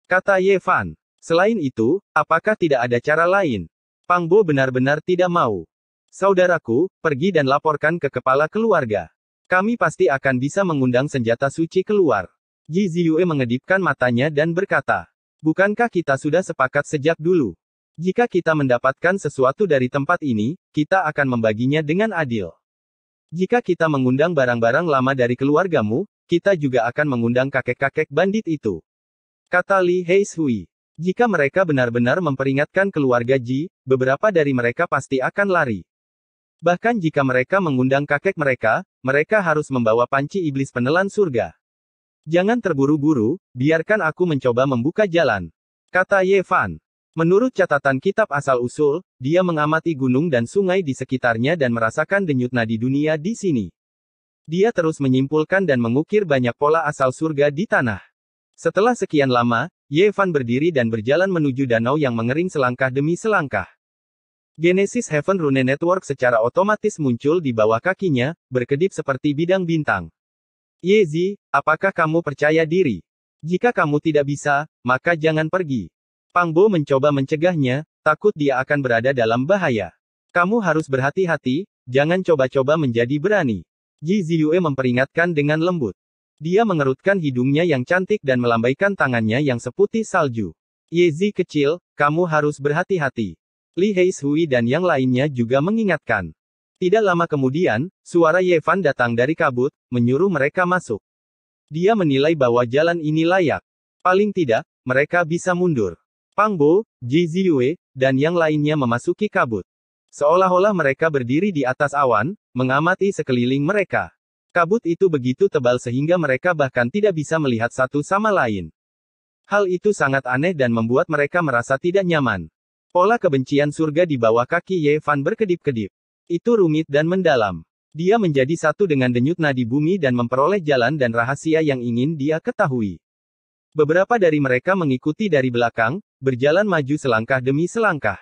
Kata Yevan. Selain itu, apakah tidak ada cara lain? Pang Bo benar-benar tidak mau. Saudaraku, pergi dan laporkan ke kepala keluarga. Kami pasti akan bisa mengundang senjata suci keluar. Ji Ziyue mengedipkan matanya dan berkata, Bukankah kita sudah sepakat sejak dulu? Jika kita mendapatkan sesuatu dari tempat ini, kita akan membaginya dengan adil. Jika kita mengundang barang-barang lama dari keluargamu, kita juga akan mengundang kakek-kakek bandit itu. Kata Li Heishui. Jika mereka benar-benar memperingatkan keluarga Ji, beberapa dari mereka pasti akan lari. Bahkan jika mereka mengundang kakek mereka, mereka harus membawa panci iblis penelan surga. Jangan terburu-buru, biarkan aku mencoba membuka jalan. Kata Ye Fan. Menurut catatan kitab asal-usul, dia mengamati gunung dan sungai di sekitarnya dan merasakan denyut nadi dunia di sini. Dia terus menyimpulkan dan mengukir banyak pola asal surga di tanah. Setelah sekian lama, Yevan berdiri dan berjalan menuju danau yang mengering selangkah demi selangkah. Genesis Heaven Rune Network secara otomatis muncul di bawah kakinya, berkedip seperti bidang bintang. Yezi, apakah kamu percaya diri? Jika kamu tidak bisa, maka jangan pergi. Pangbo mencoba mencegahnya, takut dia akan berada dalam bahaya. Kamu harus berhati-hati, jangan coba-coba menjadi berani. Ji Ziyue memperingatkan dengan lembut. Dia mengerutkan hidungnya yang cantik dan melambaikan tangannya yang seputih salju. Yezi kecil, kamu harus berhati-hati. Li Heishui dan yang lainnya juga mengingatkan. Tidak lama kemudian, suara Yevan datang dari kabut, menyuruh mereka masuk. Dia menilai bahwa jalan ini layak. Paling tidak, mereka bisa mundur. Pangbo, Ji Ziyue, dan yang lainnya memasuki kabut. Seolah-olah mereka berdiri di atas awan, mengamati sekeliling mereka. Kabut itu begitu tebal sehingga mereka bahkan tidak bisa melihat satu sama lain. Hal itu sangat aneh dan membuat mereka merasa tidak nyaman. Pola kebencian surga di bawah kaki Ye Fan berkedip-kedip. Itu rumit dan mendalam. Dia menjadi satu dengan denyut nadi bumi dan memperoleh jalan dan rahasia yang ingin dia ketahui. Beberapa dari mereka mengikuti dari belakang, berjalan maju selangkah demi selangkah.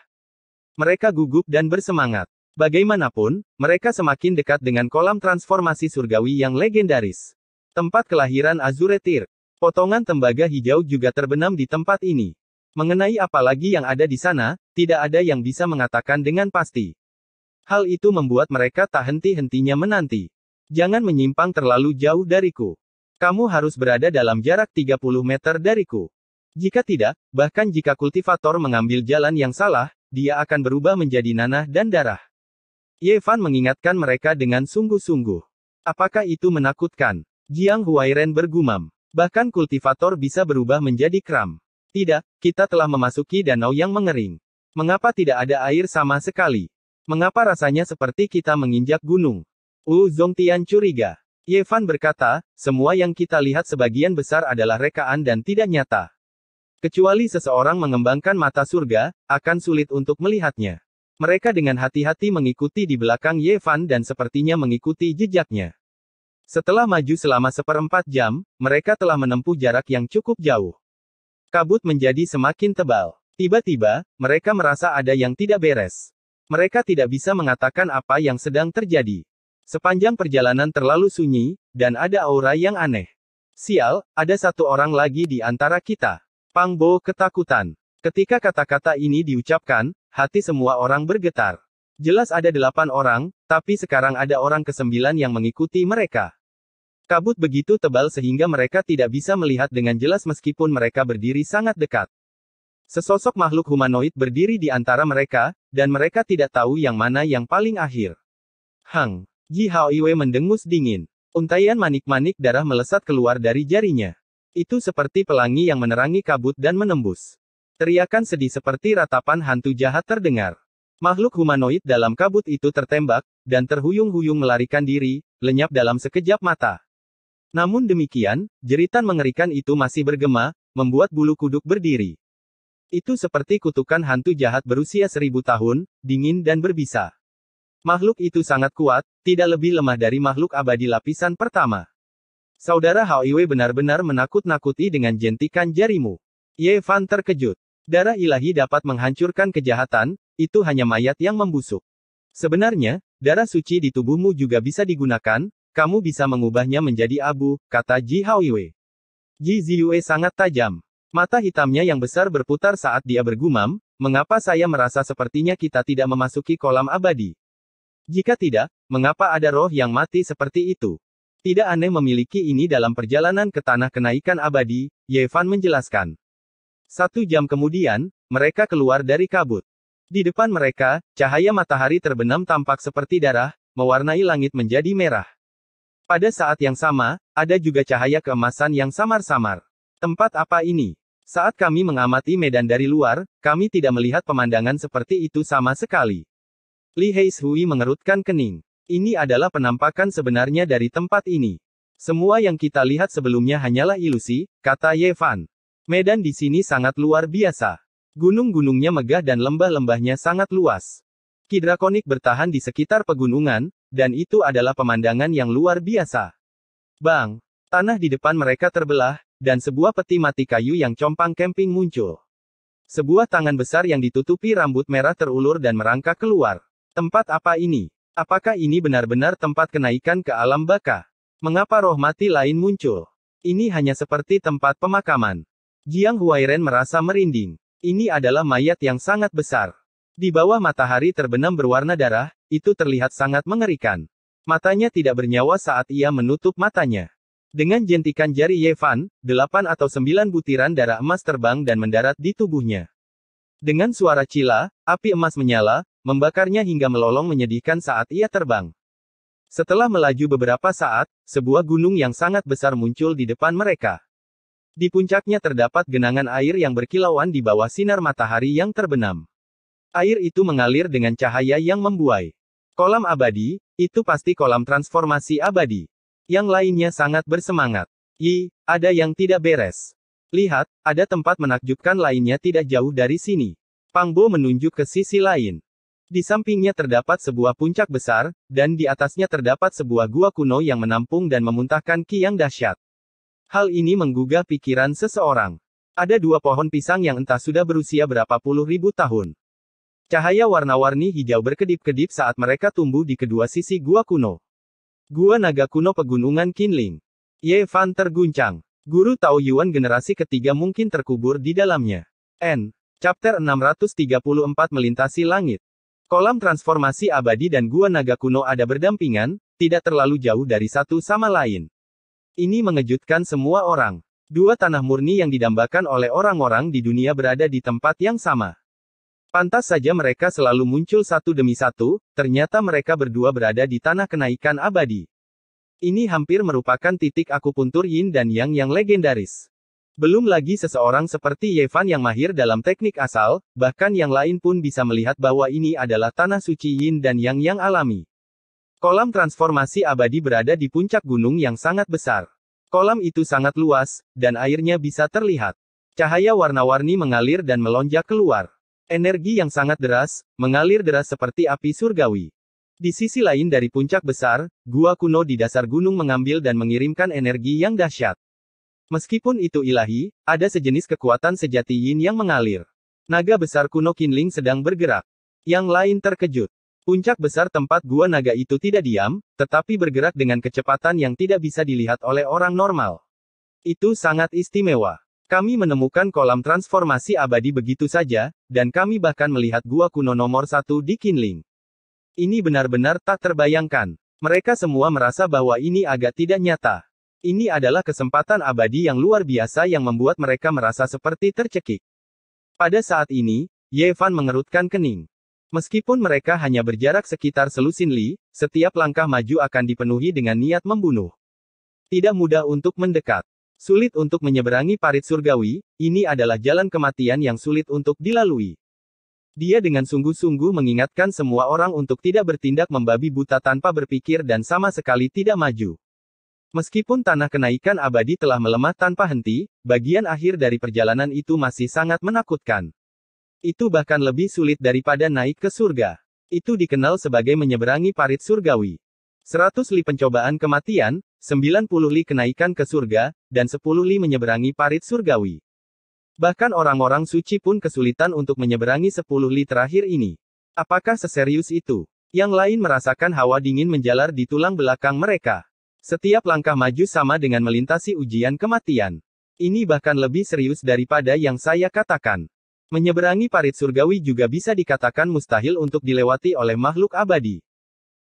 Mereka gugup dan bersemangat. Bagaimanapun, mereka semakin dekat dengan kolam transformasi surgawi yang legendaris. Tempat kelahiran Azuretir. Potongan tembaga hijau juga terbenam di tempat ini. Mengenai apa lagi yang ada di sana, tidak ada yang bisa mengatakan dengan pasti. Hal itu membuat mereka tak henti-hentinya menanti. Jangan menyimpang terlalu jauh dariku. Kamu harus berada dalam jarak 30 meter dariku. Jika tidak, bahkan jika kultivator mengambil jalan yang salah, dia akan berubah menjadi nanah dan darah. Yevan mengingatkan mereka dengan sungguh-sungguh. Apakah itu menakutkan? Jiang Huairen bergumam. Bahkan kultivator bisa berubah menjadi kram. Tidak, kita telah memasuki danau yang mengering. Mengapa tidak ada air sama sekali? Mengapa rasanya seperti kita menginjak gunung? Wu Zongtian curiga. Yevan berkata, semua yang kita lihat sebagian besar adalah rekaan dan tidak nyata. Kecuali seseorang mengembangkan mata surga, akan sulit untuk melihatnya. Mereka dengan hati-hati mengikuti di belakang Yevan dan sepertinya mengikuti jejaknya. Setelah maju selama seperempat jam, mereka telah menempuh jarak yang cukup jauh. Kabut menjadi semakin tebal. Tiba-tiba, mereka merasa ada yang tidak beres. Mereka tidak bisa mengatakan apa yang sedang terjadi. Sepanjang perjalanan terlalu sunyi, dan ada aura yang aneh. Sial, ada satu orang lagi di antara kita. Pangbo ketakutan. Ketika kata-kata ini diucapkan, Hati semua orang bergetar. Jelas ada delapan orang, tapi sekarang ada orang kesembilan yang mengikuti mereka. Kabut begitu tebal sehingga mereka tidak bisa melihat dengan jelas meskipun mereka berdiri sangat dekat. Sesosok makhluk humanoid berdiri di antara mereka, dan mereka tidak tahu yang mana yang paling akhir. Hang! Ji Hao Iwe mendengus dingin. Untaian manik-manik darah melesat keluar dari jarinya. Itu seperti pelangi yang menerangi kabut dan menembus. Teriakan sedih seperti ratapan hantu jahat terdengar. Makhluk humanoid dalam kabut itu tertembak, dan terhuyung-huyung melarikan diri, lenyap dalam sekejap mata. Namun demikian, jeritan mengerikan itu masih bergema, membuat bulu kuduk berdiri. Itu seperti kutukan hantu jahat berusia seribu tahun, dingin dan berbisa. Makhluk itu sangat kuat, tidak lebih lemah dari makhluk abadi lapisan pertama. Saudara Haiwe benar-benar menakut-nakuti dengan jentikan jarimu. Ye Fan terkejut. Darah ilahi dapat menghancurkan kejahatan, itu hanya mayat yang membusuk. Sebenarnya, darah suci di tubuhmu juga bisa digunakan, kamu bisa mengubahnya menjadi abu, kata Ji Haoyue. Ji Ziyue sangat tajam. Mata hitamnya yang besar berputar saat dia bergumam, mengapa saya merasa sepertinya kita tidak memasuki kolam abadi? Jika tidak, mengapa ada roh yang mati seperti itu? Tidak aneh memiliki ini dalam perjalanan ke tanah kenaikan abadi, Yevan menjelaskan. Satu jam kemudian, mereka keluar dari kabut. Di depan mereka, cahaya matahari terbenam tampak seperti darah, mewarnai langit menjadi merah. Pada saat yang sama, ada juga cahaya keemasan yang samar-samar. Tempat apa ini? Saat kami mengamati medan dari luar, kami tidak melihat pemandangan seperti itu sama sekali. Li Heishui mengerutkan kening. Ini adalah penampakan sebenarnya dari tempat ini. Semua yang kita lihat sebelumnya hanyalah ilusi, kata Yevan. Medan di sini sangat luar biasa. Gunung-gunungnya megah dan lembah-lembahnya sangat luas. Kidrakonik bertahan di sekitar pegunungan, dan itu adalah pemandangan yang luar biasa. Bang, tanah di depan mereka terbelah, dan sebuah peti mati kayu yang compang camping muncul. Sebuah tangan besar yang ditutupi rambut merah terulur dan merangkak keluar. Tempat apa ini? Apakah ini benar-benar tempat kenaikan ke alam baka? Mengapa roh mati lain muncul? Ini hanya seperti tempat pemakaman. Jiang Huairen merasa merinding. Ini adalah mayat yang sangat besar. Di bawah matahari terbenam berwarna darah, itu terlihat sangat mengerikan. Matanya tidak bernyawa saat ia menutup matanya. Dengan jentikan jari Yevan, delapan atau sembilan butiran darah emas terbang dan mendarat di tubuhnya. Dengan suara cila, api emas menyala, membakarnya hingga melolong menyedihkan saat ia terbang. Setelah melaju beberapa saat, sebuah gunung yang sangat besar muncul di depan mereka. Di puncaknya terdapat genangan air yang berkilauan di bawah sinar matahari yang terbenam. Air itu mengalir dengan cahaya yang membuai. Kolam abadi, itu pasti kolam transformasi abadi. Yang lainnya sangat bersemangat. Yi, ada yang tidak beres. Lihat, ada tempat menakjubkan lainnya tidak jauh dari sini. Pangbo menunjuk ke sisi lain. Di sampingnya terdapat sebuah puncak besar, dan di atasnya terdapat sebuah gua kuno yang menampung dan memuntahkan ki yang dahsyat. Hal ini menggugah pikiran seseorang. Ada dua pohon pisang yang entah sudah berusia berapa puluh ribu tahun. Cahaya warna-warni hijau berkedip-kedip saat mereka tumbuh di kedua sisi gua kuno. Gua naga kuno pegunungan Qinling. Ye Fan terguncang. Guru Tao Yuan generasi ketiga mungkin terkubur di dalamnya. N. Chapter 634 melintasi langit. Kolam transformasi abadi dan gua naga kuno ada berdampingan, tidak terlalu jauh dari satu sama lain. Ini mengejutkan semua orang. Dua tanah murni yang didambakan oleh orang-orang di dunia berada di tempat yang sama. Pantas saja mereka selalu muncul satu demi satu, ternyata mereka berdua berada di tanah kenaikan abadi. Ini hampir merupakan titik akupuntur yin dan yang yang legendaris. Belum lagi seseorang seperti Yevan yang mahir dalam teknik asal, bahkan yang lain pun bisa melihat bahwa ini adalah tanah suci yin dan yang yang alami. Kolam transformasi abadi berada di puncak gunung yang sangat besar. Kolam itu sangat luas, dan airnya bisa terlihat. Cahaya warna-warni mengalir dan melonjak keluar. Energi yang sangat deras, mengalir deras seperti api surgawi. Di sisi lain dari puncak besar, gua kuno di dasar gunung mengambil dan mengirimkan energi yang dahsyat. Meskipun itu ilahi, ada sejenis kekuatan sejati yin yang mengalir. Naga besar kuno Kinling sedang bergerak. Yang lain terkejut. Puncak besar tempat gua naga itu tidak diam, tetapi bergerak dengan kecepatan yang tidak bisa dilihat oleh orang normal. Itu sangat istimewa. Kami menemukan kolam transformasi abadi begitu saja, dan kami bahkan melihat gua kuno nomor satu di Kinling. Ini benar-benar tak terbayangkan. Mereka semua merasa bahwa ini agak tidak nyata. Ini adalah kesempatan abadi yang luar biasa yang membuat mereka merasa seperti tercekik. Pada saat ini, Yevan mengerutkan kening. Meskipun mereka hanya berjarak sekitar selusin li, setiap langkah maju akan dipenuhi dengan niat membunuh. Tidak mudah untuk mendekat. Sulit untuk menyeberangi parit surgawi, ini adalah jalan kematian yang sulit untuk dilalui. Dia dengan sungguh-sungguh mengingatkan semua orang untuk tidak bertindak membabi buta tanpa berpikir dan sama sekali tidak maju. Meskipun tanah kenaikan abadi telah melemah tanpa henti, bagian akhir dari perjalanan itu masih sangat menakutkan. Itu bahkan lebih sulit daripada naik ke surga. Itu dikenal sebagai menyeberangi parit surgawi. 100 li pencobaan kematian, 90 li kenaikan ke surga, dan 10 li menyeberangi parit surgawi. Bahkan orang-orang suci pun kesulitan untuk menyeberangi 10 li terakhir ini. Apakah seserius itu? Yang lain merasakan hawa dingin menjalar di tulang belakang mereka. Setiap langkah maju sama dengan melintasi ujian kematian. Ini bahkan lebih serius daripada yang saya katakan. Menyeberangi parit surgawi juga bisa dikatakan mustahil untuk dilewati oleh makhluk abadi.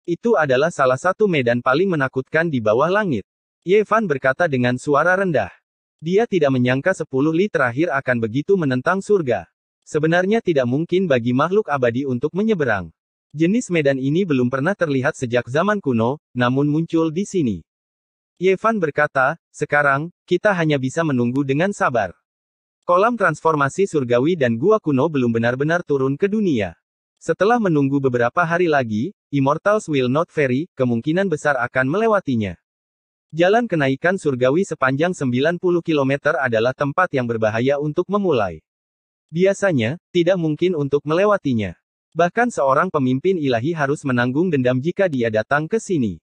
Itu adalah salah satu medan paling menakutkan di bawah langit. Yevan berkata dengan suara rendah. Dia tidak menyangka sepuluh li terakhir akan begitu menentang surga. Sebenarnya tidak mungkin bagi makhluk abadi untuk menyeberang. Jenis medan ini belum pernah terlihat sejak zaman kuno, namun muncul di sini. Yevan berkata, sekarang, kita hanya bisa menunggu dengan sabar. Kolam transformasi surgawi dan gua kuno belum benar-benar turun ke dunia. Setelah menunggu beberapa hari lagi, Immortals Will Not Ferry, kemungkinan besar akan melewatinya. Jalan kenaikan surgawi sepanjang 90 km adalah tempat yang berbahaya untuk memulai. Biasanya, tidak mungkin untuk melewatinya. Bahkan seorang pemimpin ilahi harus menanggung dendam jika dia datang ke sini.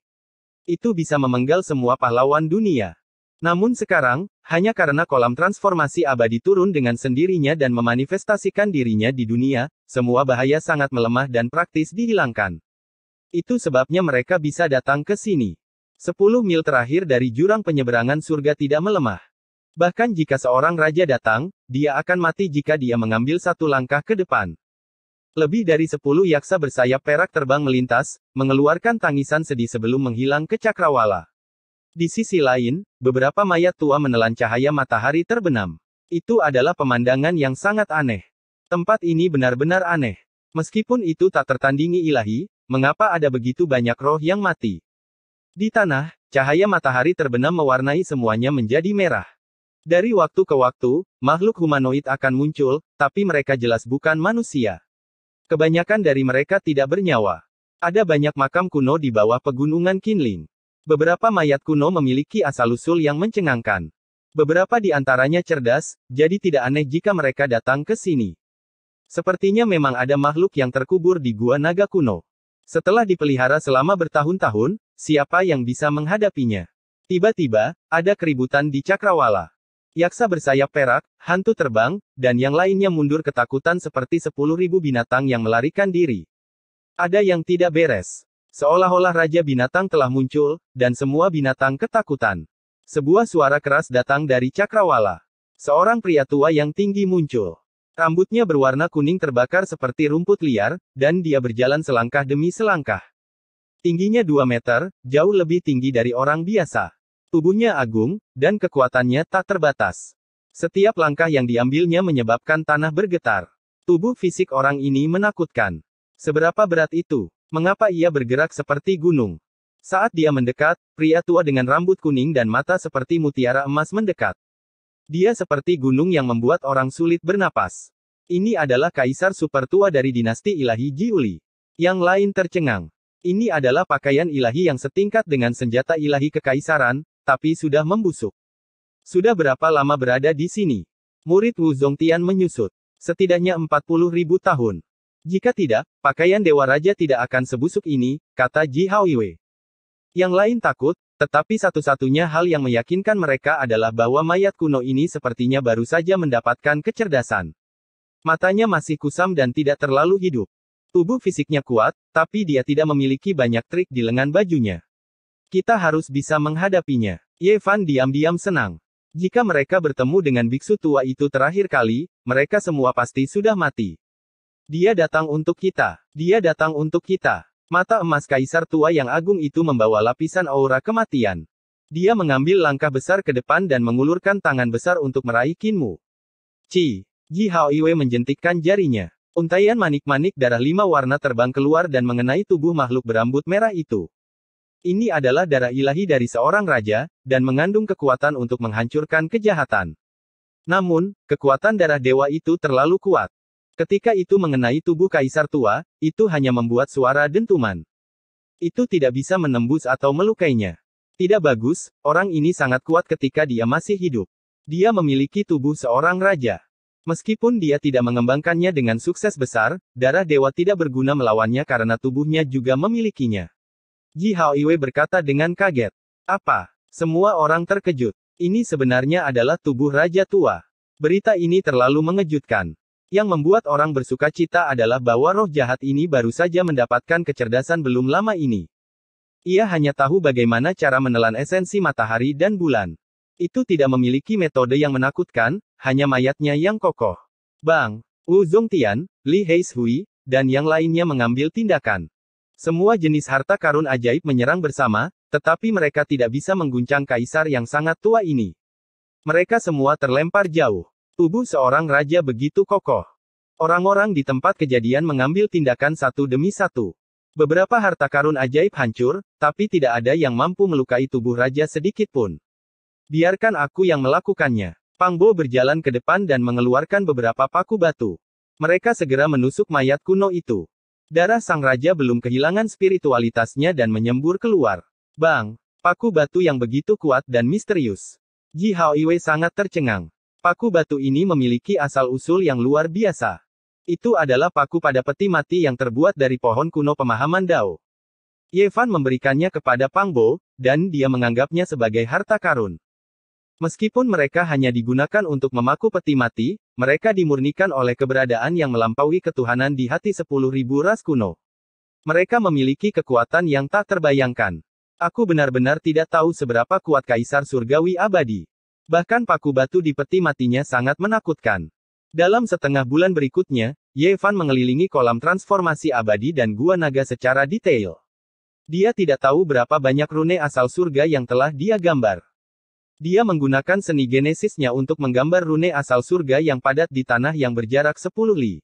Itu bisa memenggal semua pahlawan dunia. Namun sekarang, hanya karena kolam transformasi abadi turun dengan sendirinya dan memanifestasikan dirinya di dunia, semua bahaya sangat melemah dan praktis dihilangkan. Itu sebabnya mereka bisa datang ke sini. 10 mil terakhir dari jurang penyeberangan surga tidak melemah. Bahkan jika seorang raja datang, dia akan mati jika dia mengambil satu langkah ke depan. Lebih dari 10 yaksa bersayap perak terbang melintas, mengeluarkan tangisan sedih sebelum menghilang ke cakrawala. Di sisi lain, beberapa mayat tua menelan cahaya matahari terbenam. Itu adalah pemandangan yang sangat aneh. Tempat ini benar-benar aneh. Meskipun itu tak tertandingi ilahi, mengapa ada begitu banyak roh yang mati? Di tanah, cahaya matahari terbenam mewarnai semuanya menjadi merah. Dari waktu ke waktu, makhluk humanoid akan muncul, tapi mereka jelas bukan manusia. Kebanyakan dari mereka tidak bernyawa. Ada banyak makam kuno di bawah pegunungan Kinling. Beberapa mayat kuno memiliki asal-usul yang mencengangkan. Beberapa di antaranya cerdas, jadi tidak aneh jika mereka datang ke sini. Sepertinya memang ada makhluk yang terkubur di gua naga kuno. Setelah dipelihara selama bertahun-tahun, siapa yang bisa menghadapinya? Tiba-tiba, ada keributan di Cakrawala. Yaksa bersayap perak, hantu terbang, dan yang lainnya mundur ketakutan seperti 10.000 binatang yang melarikan diri. Ada yang tidak beres. Seolah-olah raja binatang telah muncul, dan semua binatang ketakutan. Sebuah suara keras datang dari cakrawala. Seorang pria tua yang tinggi muncul. Rambutnya berwarna kuning terbakar seperti rumput liar, dan dia berjalan selangkah demi selangkah. Tingginya 2 meter, jauh lebih tinggi dari orang biasa. Tubuhnya agung, dan kekuatannya tak terbatas. Setiap langkah yang diambilnya menyebabkan tanah bergetar. Tubuh fisik orang ini menakutkan. Seberapa berat itu? Mengapa ia bergerak seperti gunung? Saat dia mendekat, pria tua dengan rambut kuning dan mata seperti mutiara emas mendekat. Dia seperti gunung yang membuat orang sulit bernapas. Ini adalah kaisar super tua dari dinasti ilahi Jiuli. Yang lain tercengang. Ini adalah pakaian ilahi yang setingkat dengan senjata ilahi kekaisaran, tapi sudah membusuk. Sudah berapa lama berada di sini? Murid Wu Zongtian menyusut. Setidaknya 40 ribu tahun. Jika tidak, pakaian Dewa Raja tidak akan sebusuk ini, kata Ji Wei. Yang lain takut, tetapi satu-satunya hal yang meyakinkan mereka adalah bahwa mayat kuno ini sepertinya baru saja mendapatkan kecerdasan. Matanya masih kusam dan tidak terlalu hidup. Tubuh fisiknya kuat, tapi dia tidak memiliki banyak trik di lengan bajunya. Kita harus bisa menghadapinya. Ye Fan diam-diam senang. Jika mereka bertemu dengan biksu tua itu terakhir kali, mereka semua pasti sudah mati. Dia datang untuk kita. Dia datang untuk kita. Mata emas kaisar tua yang agung itu membawa lapisan aura kematian. Dia mengambil langkah besar ke depan dan mengulurkan tangan besar untuk meraih Kinmu. Ci. Ji Hao Iwe menjentikkan jarinya. Untaian manik-manik darah lima warna terbang keluar dan mengenai tubuh makhluk berambut merah itu. Ini adalah darah ilahi dari seorang raja, dan mengandung kekuatan untuk menghancurkan kejahatan. Namun, kekuatan darah dewa itu terlalu kuat. Ketika itu mengenai tubuh kaisar tua, itu hanya membuat suara dentuman. Itu tidak bisa menembus atau melukainya. Tidak bagus, orang ini sangat kuat ketika dia masih hidup. Dia memiliki tubuh seorang raja. Meskipun dia tidak mengembangkannya dengan sukses besar, darah dewa tidak berguna melawannya karena tubuhnya juga memilikinya. Ji Haoiwei berkata dengan kaget. Apa? Semua orang terkejut. Ini sebenarnya adalah tubuh Raja Tua. Berita ini terlalu mengejutkan. Yang membuat orang bersuka cita adalah bahwa roh jahat ini baru saja mendapatkan kecerdasan belum lama ini. Ia hanya tahu bagaimana cara menelan esensi matahari dan bulan. Itu tidak memiliki metode yang menakutkan, hanya mayatnya yang kokoh. Bang, Wu Zongtian, Li Heishui, dan yang lainnya mengambil tindakan. Semua jenis harta karun ajaib menyerang bersama, tetapi mereka tidak bisa mengguncang kaisar yang sangat tua ini. Mereka semua terlempar jauh. Tubuh seorang raja begitu kokoh. Orang-orang di tempat kejadian mengambil tindakan satu demi satu. Beberapa harta karun ajaib hancur, tapi tidak ada yang mampu melukai tubuh raja sedikit pun. Biarkan aku yang melakukannya. Pangbo berjalan ke depan dan mengeluarkan beberapa paku batu. Mereka segera menusuk mayat kuno itu. Darah sang raja belum kehilangan spiritualitasnya dan menyembur keluar. Bang, paku batu yang begitu kuat dan misterius. Ji Hao Iwei sangat tercengang. Paku batu ini memiliki asal-usul yang luar biasa. Itu adalah paku pada peti mati yang terbuat dari pohon kuno pemahaman Dao. Yevan memberikannya kepada Pangbo, dan dia menganggapnya sebagai harta karun. Meskipun mereka hanya digunakan untuk memaku peti mati, mereka dimurnikan oleh keberadaan yang melampaui ketuhanan di hati sepuluh ribu ras kuno. Mereka memiliki kekuatan yang tak terbayangkan. Aku benar-benar tidak tahu seberapa kuat Kaisar Surgawi abadi. Bahkan paku batu di peti matinya sangat menakutkan. Dalam setengah bulan berikutnya, Yevan mengelilingi kolam transformasi abadi dan gua naga secara detail. Dia tidak tahu berapa banyak rune asal surga yang telah dia gambar. Dia menggunakan seni genesisnya untuk menggambar rune asal surga yang padat di tanah yang berjarak 10 li.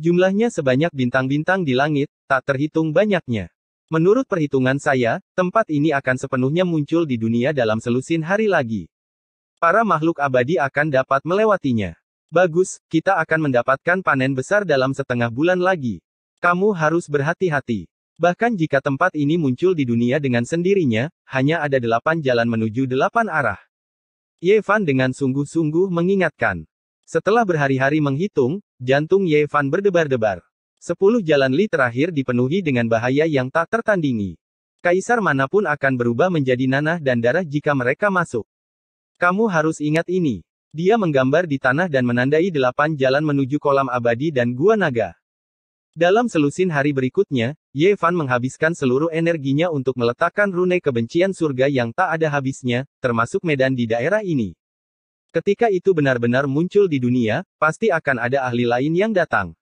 Jumlahnya sebanyak bintang-bintang di langit, tak terhitung banyaknya. Menurut perhitungan saya, tempat ini akan sepenuhnya muncul di dunia dalam selusin hari lagi para makhluk abadi akan dapat melewatinya. Bagus, kita akan mendapatkan panen besar dalam setengah bulan lagi. Kamu harus berhati-hati. Bahkan jika tempat ini muncul di dunia dengan sendirinya, hanya ada delapan jalan menuju delapan arah. Yevan dengan sungguh-sungguh mengingatkan. Setelah berhari-hari menghitung, jantung Yevan berdebar-debar. Sepuluh jalan Li terakhir dipenuhi dengan bahaya yang tak tertandingi. Kaisar manapun akan berubah menjadi nanah dan darah jika mereka masuk. Kamu harus ingat ini. Dia menggambar di tanah dan menandai delapan jalan menuju kolam abadi dan gua naga. Dalam selusin hari berikutnya, Fan menghabiskan seluruh energinya untuk meletakkan rune kebencian surga yang tak ada habisnya, termasuk medan di daerah ini. Ketika itu benar-benar muncul di dunia, pasti akan ada ahli lain yang datang.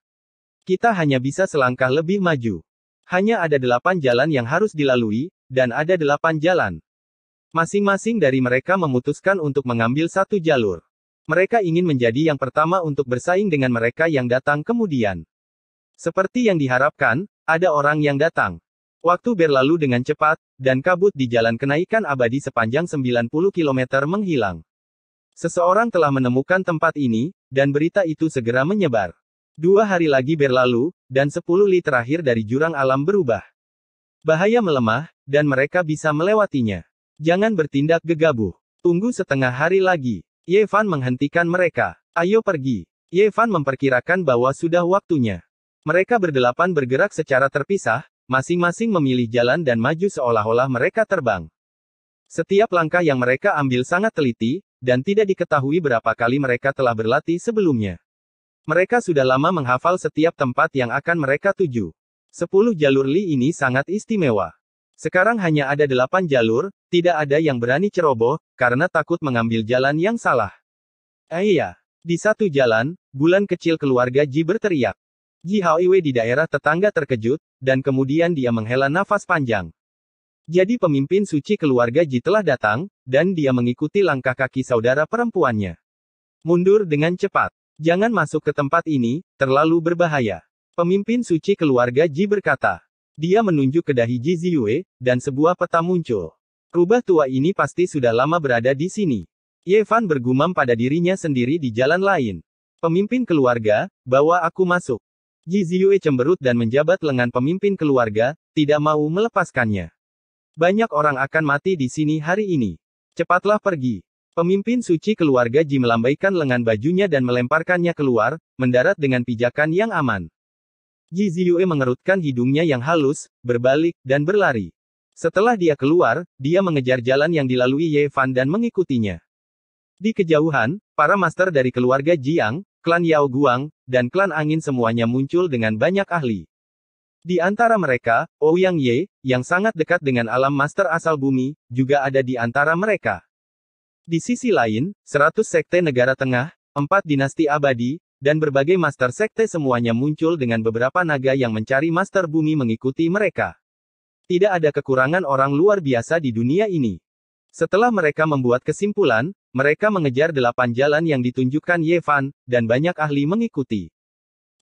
Kita hanya bisa selangkah lebih maju. Hanya ada delapan jalan yang harus dilalui, dan ada delapan jalan. Masing-masing dari mereka memutuskan untuk mengambil satu jalur. Mereka ingin menjadi yang pertama untuk bersaing dengan mereka yang datang kemudian. Seperti yang diharapkan, ada orang yang datang. Waktu berlalu dengan cepat, dan kabut di jalan kenaikan abadi sepanjang 90 km menghilang. Seseorang telah menemukan tempat ini, dan berita itu segera menyebar. Dua hari lagi berlalu, dan sepuluh li terakhir dari jurang alam berubah. Bahaya melemah, dan mereka bisa melewatinya. Jangan bertindak gegabah. Tunggu setengah hari lagi. Yevan menghentikan mereka. Ayo pergi. Yevan memperkirakan bahwa sudah waktunya. Mereka berdelapan bergerak secara terpisah, masing-masing memilih jalan dan maju seolah-olah mereka terbang. Setiap langkah yang mereka ambil sangat teliti, dan tidak diketahui berapa kali mereka telah berlatih sebelumnya. Mereka sudah lama menghafal setiap tempat yang akan mereka tuju. Sepuluh jalur Li ini sangat istimewa. Sekarang hanya ada delapan jalur, tidak ada yang berani ceroboh, karena takut mengambil jalan yang salah. Eh, iya. Di satu jalan, bulan kecil keluarga Ji berteriak. Ji Haoiwe di daerah tetangga terkejut, dan kemudian dia menghela nafas panjang. Jadi pemimpin suci keluarga Ji telah datang, dan dia mengikuti langkah kaki saudara perempuannya. Mundur dengan cepat. Jangan masuk ke tempat ini, terlalu berbahaya. Pemimpin suci keluarga Ji berkata. Dia menunjuk ke dahi Ji Ziyue, dan sebuah peta muncul. Rubah tua ini pasti sudah lama berada di sini. Ye Fan bergumam pada dirinya sendiri di jalan lain. Pemimpin keluarga, bawa aku masuk. Ji Ziyue cemberut dan menjabat lengan pemimpin keluarga, tidak mau melepaskannya. Banyak orang akan mati di sini hari ini. Cepatlah pergi. Pemimpin suci keluarga Ji melambaikan lengan bajunya dan melemparkannya keluar, mendarat dengan pijakan yang aman. Ji Ziyue mengerutkan hidungnya yang halus, berbalik, dan berlari. Setelah dia keluar, dia mengejar jalan yang dilalui Ye Fan dan mengikutinya. Di kejauhan, para master dari keluarga Jiang, klan Yao Guang, dan klan Angin semuanya muncul dengan banyak ahli. Di antara mereka, Ouyang oh Ye, yang sangat dekat dengan alam master asal bumi, juga ada di antara mereka. Di sisi lain, 100 sekte negara tengah, empat dinasti abadi, dan berbagai master sekte semuanya muncul dengan beberapa naga yang mencari master bumi mengikuti mereka. Tidak ada kekurangan orang luar biasa di dunia ini. Setelah mereka membuat kesimpulan, mereka mengejar delapan jalan yang ditunjukkan Yevan, dan banyak ahli mengikuti.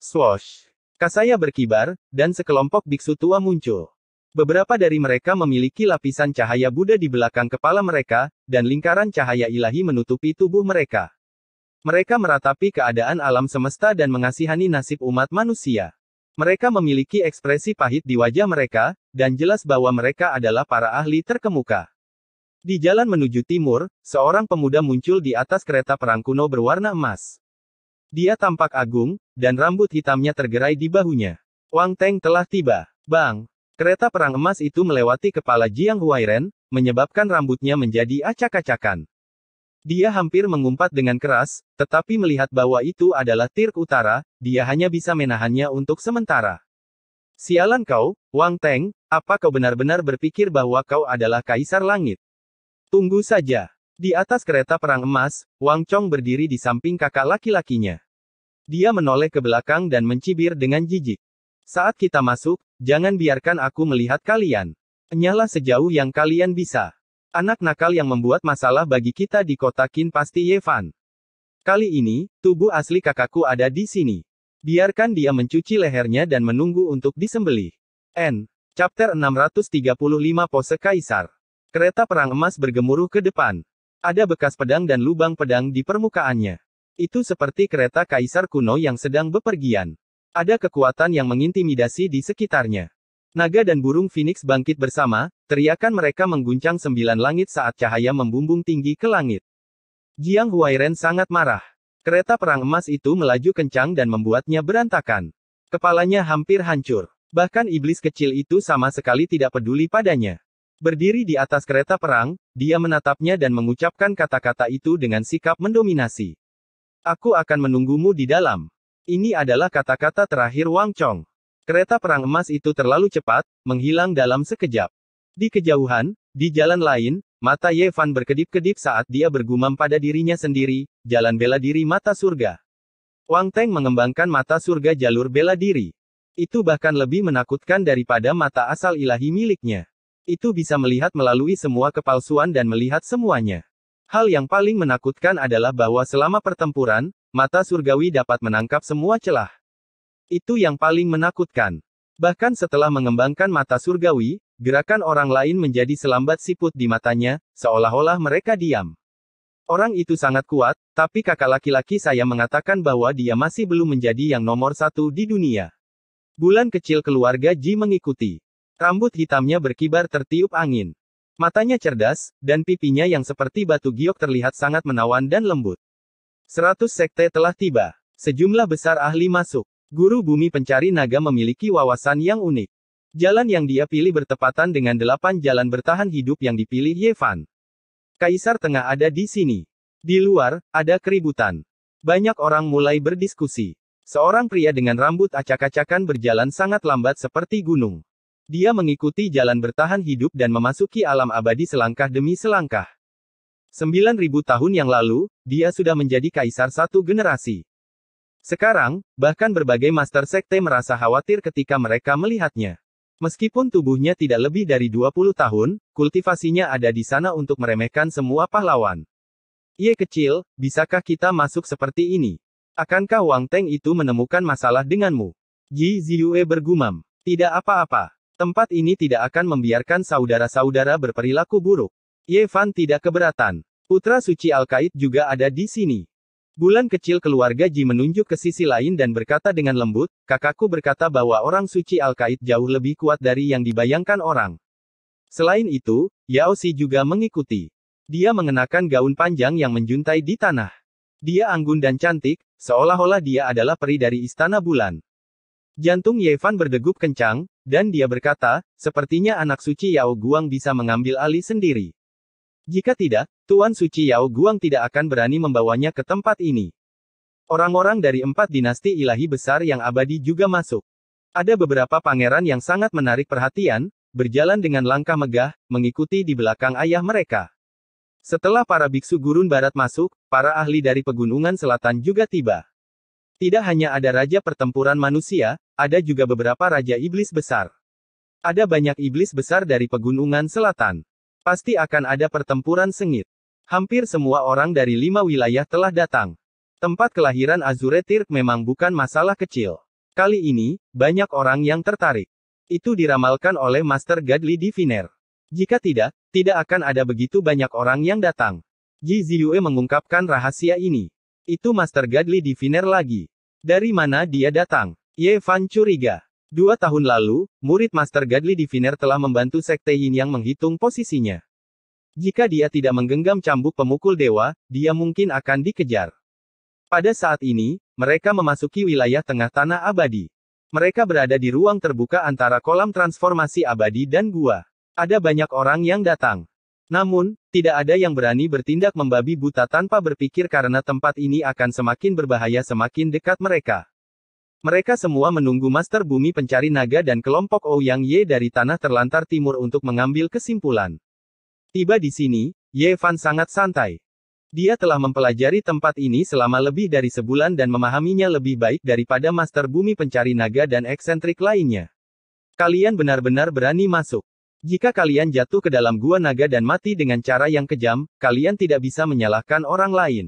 Swosh. Kasaya berkibar, dan sekelompok biksu tua muncul. Beberapa dari mereka memiliki lapisan cahaya Buddha di belakang kepala mereka, dan lingkaran cahaya ilahi menutupi tubuh mereka. Mereka meratapi keadaan alam semesta dan mengasihani nasib umat manusia. Mereka memiliki ekspresi pahit di wajah mereka, dan jelas bahwa mereka adalah para ahli terkemuka. Di jalan menuju timur, seorang pemuda muncul di atas kereta perang kuno berwarna emas. Dia tampak agung, dan rambut hitamnya tergerai di bahunya. Wang Teng telah tiba. Bang! Kereta perang emas itu melewati kepala Jiang Huairen, menyebabkan rambutnya menjadi acak-acakan. Dia hampir mengumpat dengan keras, tetapi melihat bahwa itu adalah tir utara, dia hanya bisa menahannya untuk sementara. Sialan kau, Wang Teng, apa kau benar-benar berpikir bahwa kau adalah kaisar langit? Tunggu saja. Di atas kereta perang emas, Wang Chong berdiri di samping kakak laki-lakinya. Dia menoleh ke belakang dan mencibir dengan jijik. Saat kita masuk, jangan biarkan aku melihat kalian. Nyala sejauh yang kalian bisa. Anak nakal yang membuat masalah bagi kita di kota Kin pasti Yevan. Kali ini, tubuh asli kakakku ada di sini. Biarkan dia mencuci lehernya dan menunggu untuk disembelih. N. Chapter 635 Pose Kaisar. Kereta perang emas bergemuruh ke depan. Ada bekas pedang dan lubang pedang di permukaannya. Itu seperti kereta kaisar kuno yang sedang bepergian. Ada kekuatan yang mengintimidasi di sekitarnya. Naga dan burung Phoenix bangkit bersama, teriakan mereka mengguncang sembilan langit saat cahaya membumbung tinggi ke langit. Jiang Huairen sangat marah. Kereta perang emas itu melaju kencang dan membuatnya berantakan. Kepalanya hampir hancur. Bahkan iblis kecil itu sama sekali tidak peduli padanya. Berdiri di atas kereta perang, dia menatapnya dan mengucapkan kata-kata itu dengan sikap mendominasi. Aku akan menunggumu di dalam. Ini adalah kata-kata terakhir Wang Chong. Kereta perang emas itu terlalu cepat, menghilang dalam sekejap. Di kejauhan, di jalan lain, mata Yevan berkedip-kedip saat dia bergumam pada dirinya sendiri, jalan bela diri mata surga. Wang Teng mengembangkan mata surga jalur bela diri. Itu bahkan lebih menakutkan daripada mata asal ilahi miliknya. Itu bisa melihat melalui semua kepalsuan dan melihat semuanya. Hal yang paling menakutkan adalah bahwa selama pertempuran, mata surgawi dapat menangkap semua celah. Itu yang paling menakutkan. Bahkan setelah mengembangkan mata surgawi, gerakan orang lain menjadi selambat siput di matanya, seolah-olah mereka diam. Orang itu sangat kuat, tapi kakak laki-laki saya mengatakan bahwa dia masih belum menjadi yang nomor satu di dunia. Bulan kecil keluarga Ji mengikuti. Rambut hitamnya berkibar tertiup angin. Matanya cerdas, dan pipinya yang seperti batu giok terlihat sangat menawan dan lembut. Seratus sekte telah tiba. Sejumlah besar ahli masuk. Guru Bumi Pencari Naga memiliki wawasan yang unik. Jalan yang dia pilih bertepatan dengan delapan jalan bertahan hidup yang dipilih Yevan. Kaisar Tengah ada di sini. Di luar, ada keributan. Banyak orang mulai berdiskusi. Seorang pria dengan rambut acak-acakan berjalan sangat lambat seperti gunung. Dia mengikuti jalan bertahan hidup dan memasuki alam abadi selangkah demi selangkah. 9000 tahun yang lalu, dia sudah menjadi kaisar satu generasi. Sekarang, bahkan berbagai master sekte merasa khawatir ketika mereka melihatnya. Meskipun tubuhnya tidak lebih dari 20 tahun, kultivasinya ada di sana untuk meremehkan semua pahlawan. Ye kecil, bisakah kita masuk seperti ini? Akankah Wang Teng itu menemukan masalah denganmu? Ji Ziyue bergumam. Tidak apa-apa. Tempat ini tidak akan membiarkan saudara-saudara berperilaku buruk. Ye Fan tidak keberatan. Putra suci Al-Kaid juga ada di sini. Bulan kecil keluarga Ji menunjuk ke sisi lain dan berkata dengan lembut, kakakku berkata bahwa orang suci al kaid jauh lebih kuat dari yang dibayangkan orang. Selain itu, Yao Si juga mengikuti. Dia mengenakan gaun panjang yang menjuntai di tanah. Dia anggun dan cantik, seolah-olah dia adalah peri dari istana bulan. Jantung Yevan berdegup kencang, dan dia berkata, sepertinya anak suci Yao Guang bisa mengambil alih sendiri. Jika tidak, Tuan Suci Yao Guang tidak akan berani membawanya ke tempat ini. Orang-orang dari empat dinasti ilahi besar yang abadi juga masuk. Ada beberapa pangeran yang sangat menarik perhatian, berjalan dengan langkah megah, mengikuti di belakang ayah mereka. Setelah para biksu gurun barat masuk, para ahli dari pegunungan selatan juga tiba. Tidak hanya ada raja pertempuran manusia, ada juga beberapa raja iblis besar. Ada banyak iblis besar dari pegunungan selatan. Pasti akan ada pertempuran sengit. Hampir semua orang dari lima wilayah telah datang. Tempat kelahiran Azure Tirk memang bukan masalah kecil. Kali ini, banyak orang yang tertarik. Itu diramalkan oleh Master Gadli Diviner. Jika tidak, tidak akan ada begitu banyak orang yang datang. Ji Ziyue mengungkapkan rahasia ini. Itu Master Gadli Diviner lagi. Dari mana dia datang? Ye Fan curiga. Dua tahun lalu, murid Master Gadli Diviner telah membantu Sekte Yin yang menghitung posisinya. Jika dia tidak menggenggam cambuk pemukul dewa, dia mungkin akan dikejar. Pada saat ini, mereka memasuki wilayah tengah tanah abadi. Mereka berada di ruang terbuka antara kolam transformasi abadi dan gua. Ada banyak orang yang datang. Namun, tidak ada yang berani bertindak membabi buta tanpa berpikir karena tempat ini akan semakin berbahaya semakin dekat mereka. Mereka semua menunggu Master Bumi Pencari Naga dan kelompok Ouyang Ye dari tanah terlantar timur untuk mengambil kesimpulan. Tiba di sini, Ye Fan sangat santai. Dia telah mempelajari tempat ini selama lebih dari sebulan dan memahaminya lebih baik daripada Master Bumi Pencari Naga dan eksentrik lainnya. Kalian benar-benar berani masuk. Jika kalian jatuh ke dalam gua naga dan mati dengan cara yang kejam, kalian tidak bisa menyalahkan orang lain.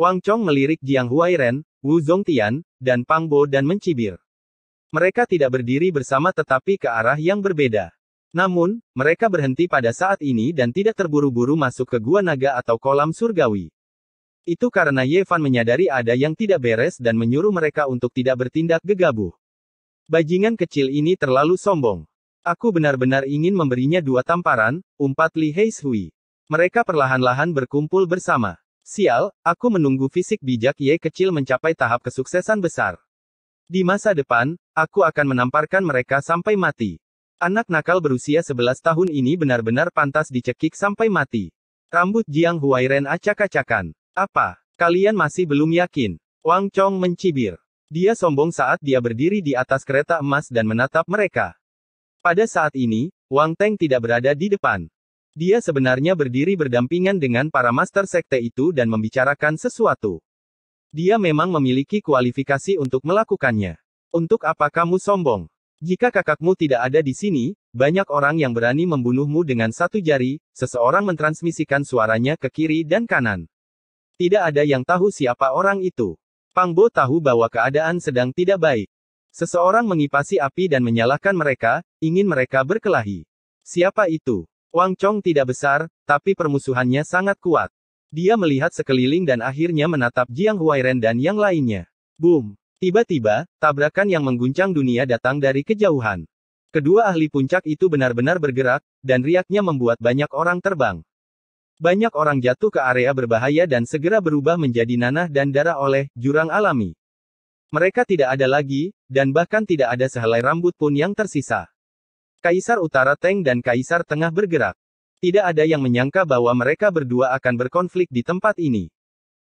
Wang Chong melirik Jiang Huairen, Wu Zongtian, dan Pang Bo dan mencibir. Mereka tidak berdiri bersama tetapi ke arah yang berbeda. Namun, mereka berhenti pada saat ini dan tidak terburu-buru masuk ke gua naga atau kolam surgawi. Itu karena Ye Fan menyadari ada yang tidak beres dan menyuruh mereka untuk tidak bertindak gegabah. Bajingan kecil ini terlalu sombong. Aku benar-benar ingin memberinya dua tamparan, umpat Li Heishui. Mereka perlahan-lahan berkumpul bersama. Sial, aku menunggu fisik bijak Ye kecil mencapai tahap kesuksesan besar. Di masa depan, aku akan menamparkan mereka sampai mati. Anak nakal berusia 11 tahun ini benar-benar pantas dicekik sampai mati. Rambut Jiang Huairen acak-acakan. Apa? Kalian masih belum yakin? Wang Chong mencibir. Dia sombong saat dia berdiri di atas kereta emas dan menatap mereka. Pada saat ini, Wang Teng tidak berada di depan. Dia sebenarnya berdiri berdampingan dengan para master sekte itu dan membicarakan sesuatu. Dia memang memiliki kualifikasi untuk melakukannya. Untuk apa kamu sombong? Jika kakakmu tidak ada di sini, banyak orang yang berani membunuhmu dengan satu jari, seseorang mentransmisikan suaranya ke kiri dan kanan. Tidak ada yang tahu siapa orang itu. Pangbo tahu bahwa keadaan sedang tidak baik. Seseorang mengipasi api dan menyalahkan mereka, ingin mereka berkelahi. Siapa itu? Wang Chong tidak besar, tapi permusuhannya sangat kuat. Dia melihat sekeliling dan akhirnya menatap Jiang Huairen dan yang lainnya. Boom! Tiba-tiba, tabrakan yang mengguncang dunia datang dari kejauhan. Kedua ahli puncak itu benar-benar bergerak, dan riaknya membuat banyak orang terbang. Banyak orang jatuh ke area berbahaya dan segera berubah menjadi nanah dan darah oleh jurang alami. Mereka tidak ada lagi, dan bahkan tidak ada sehelai rambut pun yang tersisa. Kaisar Utara Teng dan Kaisar Tengah bergerak. Tidak ada yang menyangka bahwa mereka berdua akan berkonflik di tempat ini.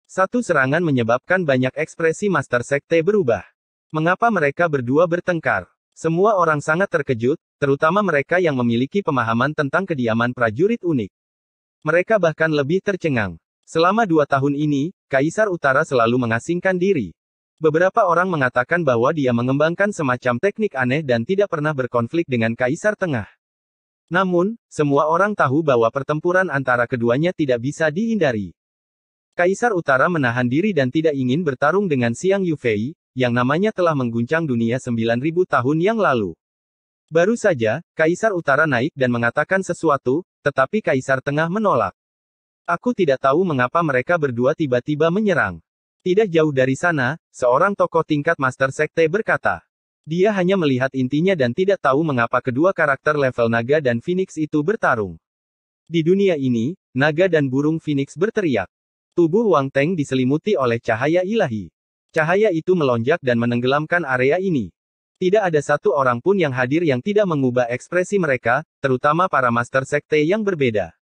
Satu serangan menyebabkan banyak ekspresi Master Sekte berubah. Mengapa mereka berdua bertengkar? Semua orang sangat terkejut, terutama mereka yang memiliki pemahaman tentang kediaman prajurit unik. Mereka bahkan lebih tercengang. Selama dua tahun ini, Kaisar Utara selalu mengasingkan diri. Beberapa orang mengatakan bahwa dia mengembangkan semacam teknik aneh dan tidak pernah berkonflik dengan Kaisar Tengah. Namun, semua orang tahu bahwa pertempuran antara keduanya tidak bisa dihindari. Kaisar Utara menahan diri dan tidak ingin bertarung dengan Siang Yufei, yang namanya telah mengguncang dunia 9000 tahun yang lalu. Baru saja, Kaisar Utara naik dan mengatakan sesuatu, tetapi Kaisar Tengah menolak. Aku tidak tahu mengapa mereka berdua tiba-tiba menyerang. Tidak jauh dari sana, seorang tokoh tingkat Master Sekte berkata. Dia hanya melihat intinya dan tidak tahu mengapa kedua karakter level naga dan phoenix itu bertarung. Di dunia ini, naga dan burung phoenix berteriak. Tubuh Wang Teng diselimuti oleh cahaya ilahi. Cahaya itu melonjak dan menenggelamkan area ini. Tidak ada satu orang pun yang hadir yang tidak mengubah ekspresi mereka, terutama para master sekte yang berbeda.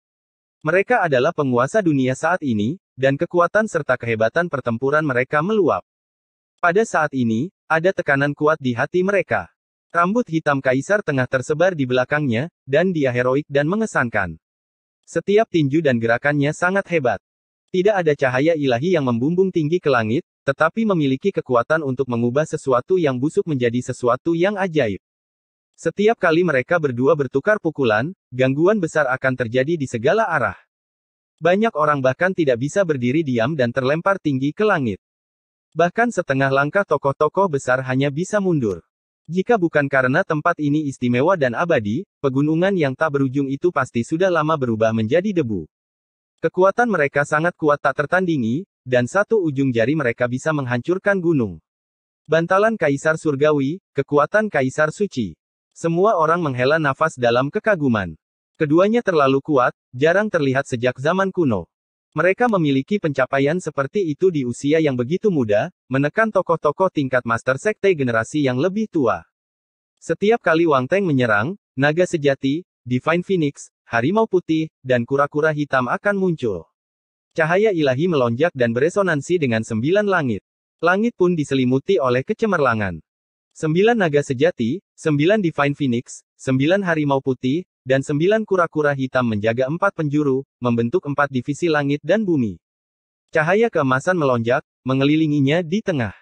Mereka adalah penguasa dunia saat ini, dan kekuatan serta kehebatan pertempuran mereka meluap. Pada saat ini, ada tekanan kuat di hati mereka. Rambut hitam kaisar tengah tersebar di belakangnya, dan dia heroik dan mengesankan. Setiap tinju dan gerakannya sangat hebat. Tidak ada cahaya ilahi yang membumbung tinggi ke langit, tetapi memiliki kekuatan untuk mengubah sesuatu yang busuk menjadi sesuatu yang ajaib. Setiap kali mereka berdua bertukar pukulan, gangguan besar akan terjadi di segala arah. Banyak orang bahkan tidak bisa berdiri diam dan terlempar tinggi ke langit. Bahkan setengah langkah tokoh-tokoh besar hanya bisa mundur. Jika bukan karena tempat ini istimewa dan abadi, pegunungan yang tak berujung itu pasti sudah lama berubah menjadi debu. Kekuatan mereka sangat kuat tak tertandingi, dan satu ujung jari mereka bisa menghancurkan gunung. Bantalan Kaisar Surgawi, kekuatan Kaisar Suci. Semua orang menghela nafas dalam kekaguman. Keduanya terlalu kuat, jarang terlihat sejak zaman kuno. Mereka memiliki pencapaian seperti itu di usia yang begitu muda, menekan tokoh-tokoh tingkat master sekte generasi yang lebih tua. Setiap kali Wang Teng menyerang, naga sejati, Divine Phoenix, harimau putih, dan kura-kura hitam akan muncul. Cahaya ilahi melonjak dan beresonansi dengan sembilan langit. Langit pun diselimuti oleh kecemerlangan. Sembilan naga sejati, sembilan Divine Phoenix, sembilan harimau putih, dan sembilan kura-kura hitam menjaga empat penjuru, membentuk empat divisi langit dan bumi. Cahaya keemasan melonjak, mengelilinginya di tengah.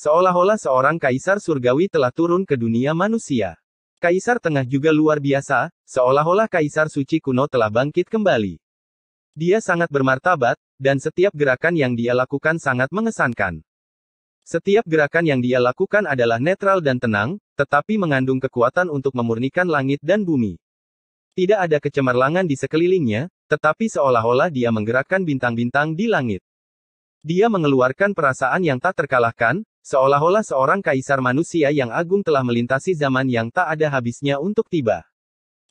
Seolah-olah seorang kaisar surgawi telah turun ke dunia manusia. Kaisar tengah juga luar biasa, seolah-olah kaisar suci kuno telah bangkit kembali. Dia sangat bermartabat, dan setiap gerakan yang dia lakukan sangat mengesankan. Setiap gerakan yang dia lakukan adalah netral dan tenang, tetapi mengandung kekuatan untuk memurnikan langit dan bumi. Tidak ada kecemerlangan di sekelilingnya, tetapi seolah-olah dia menggerakkan bintang-bintang di langit. Dia mengeluarkan perasaan yang tak terkalahkan, seolah-olah seorang kaisar manusia yang agung telah melintasi zaman yang tak ada habisnya untuk tiba.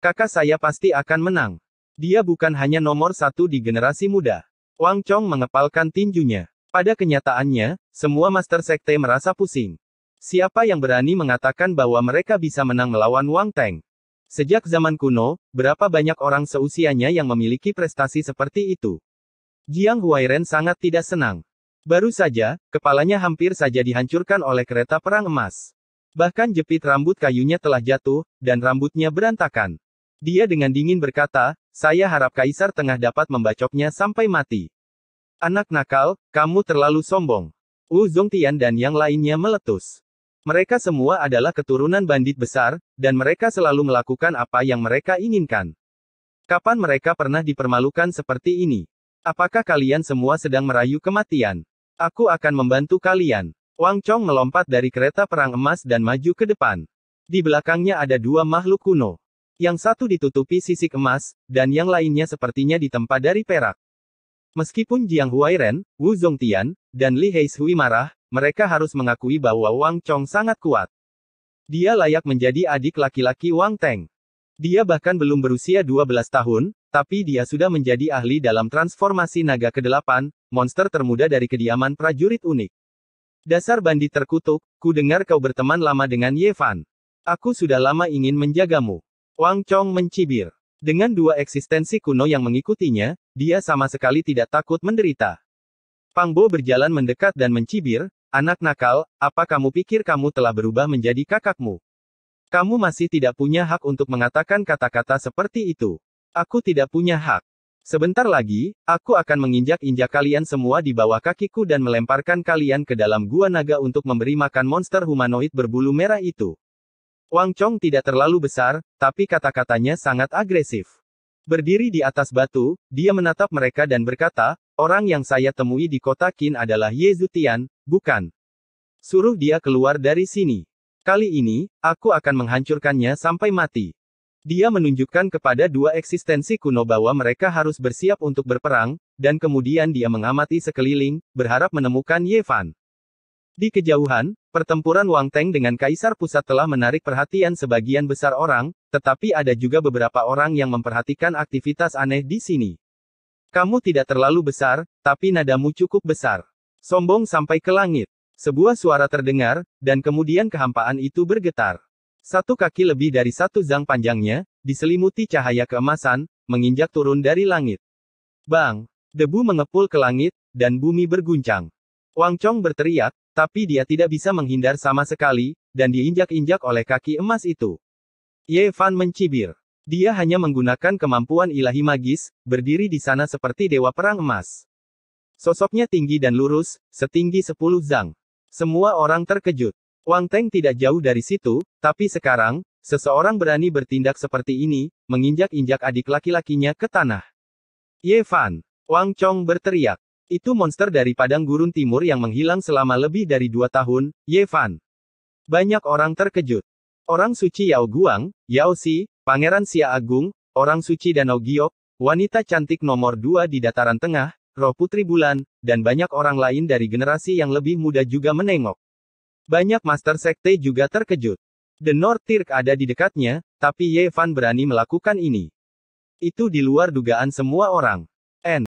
Kakak saya pasti akan menang. Dia bukan hanya nomor satu di generasi muda. Wang Chong mengepalkan tinjunya. Pada kenyataannya, semua master sekte merasa pusing. Siapa yang berani mengatakan bahwa mereka bisa menang melawan Wang Teng? Sejak zaman kuno, berapa banyak orang seusianya yang memiliki prestasi seperti itu? Jiang Huairen sangat tidak senang. Baru saja, kepalanya hampir saja dihancurkan oleh kereta perang emas. Bahkan jepit rambut kayunya telah jatuh, dan rambutnya berantakan. Dia dengan dingin berkata, saya harap Kaisar Tengah dapat membacoknya sampai mati. Anak nakal, kamu terlalu sombong. Wu Zongtian dan yang lainnya meletus. Mereka semua adalah keturunan bandit besar, dan mereka selalu melakukan apa yang mereka inginkan. Kapan mereka pernah dipermalukan seperti ini? Apakah kalian semua sedang merayu kematian? Aku akan membantu kalian. Wang Chong melompat dari kereta perang emas dan maju ke depan. Di belakangnya ada dua makhluk kuno. Yang satu ditutupi sisik emas, dan yang lainnya sepertinya ditempa dari perak. Meskipun Jiang Huairen, Wu Zhongtian, dan Li Heishui marah, mereka harus mengakui bahwa Wang Chong sangat kuat. Dia layak menjadi adik laki-laki Wang Teng. Dia bahkan belum berusia 12 tahun, tapi dia sudah menjadi ahli dalam transformasi naga ke-8, monster termuda dari kediaman prajurit unik. Dasar bandit terkutuk, ku dengar kau berteman lama dengan Ye Fan. Aku sudah lama ingin menjagamu. Wang Chong mencibir. Dengan dua eksistensi kuno yang mengikutinya, dia sama sekali tidak takut menderita. Pang Bo berjalan mendekat dan mencibir, Anak nakal, apa kamu pikir kamu telah berubah menjadi kakakmu? Kamu masih tidak punya hak untuk mengatakan kata-kata seperti itu. Aku tidak punya hak. Sebentar lagi, aku akan menginjak-injak kalian semua di bawah kakiku dan melemparkan kalian ke dalam gua naga untuk memberi makan monster humanoid berbulu merah itu. Wang Chong tidak terlalu besar, tapi kata-katanya sangat agresif. Berdiri di atas batu, dia menatap mereka dan berkata, Orang yang saya temui di kota Qin adalah Ye bukan. Suruh dia keluar dari sini. Kali ini, aku akan menghancurkannya sampai mati. Dia menunjukkan kepada dua eksistensi kuno bahwa mereka harus bersiap untuk berperang, dan kemudian dia mengamati sekeliling, berharap menemukan Yevan. Di kejauhan, pertempuran Wang Teng dengan Kaisar Pusat telah menarik perhatian sebagian besar orang, tetapi ada juga beberapa orang yang memperhatikan aktivitas aneh di sini. Kamu tidak terlalu besar, tapi nadamu cukup besar. Sombong sampai ke langit. Sebuah suara terdengar, dan kemudian kehampaan itu bergetar. Satu kaki lebih dari satu zang panjangnya, diselimuti cahaya keemasan, menginjak turun dari langit. Bang! Debu mengepul ke langit, dan bumi berguncang. Wang Chong berteriak, tapi dia tidak bisa menghindar sama sekali, dan diinjak-injak oleh kaki emas itu. Ye Fan mencibir. Dia hanya menggunakan kemampuan ilahi magis, berdiri di sana seperti dewa perang emas. Sosoknya tinggi dan lurus, setinggi sepuluh zang. Semua orang terkejut. Wang Teng tidak jauh dari situ, tapi sekarang, seseorang berani bertindak seperti ini, menginjak-injak adik laki-lakinya ke tanah. Ye Fan! Wang Chong berteriak. Itu monster dari padang gurun timur yang menghilang selama lebih dari dua tahun, Ye Fan. Banyak orang terkejut. Orang suci Yao Guang, Yao Si, Pangeran Sia Agung, orang suci Danau Giok, wanita cantik nomor dua di dataran tengah, roh putri bulan, dan banyak orang lain dari generasi yang lebih muda juga menengok. Banyak master sekte juga terkejut. The North Tirk ada di dekatnya, tapi Ye Fan berani melakukan ini. Itu di luar dugaan semua orang.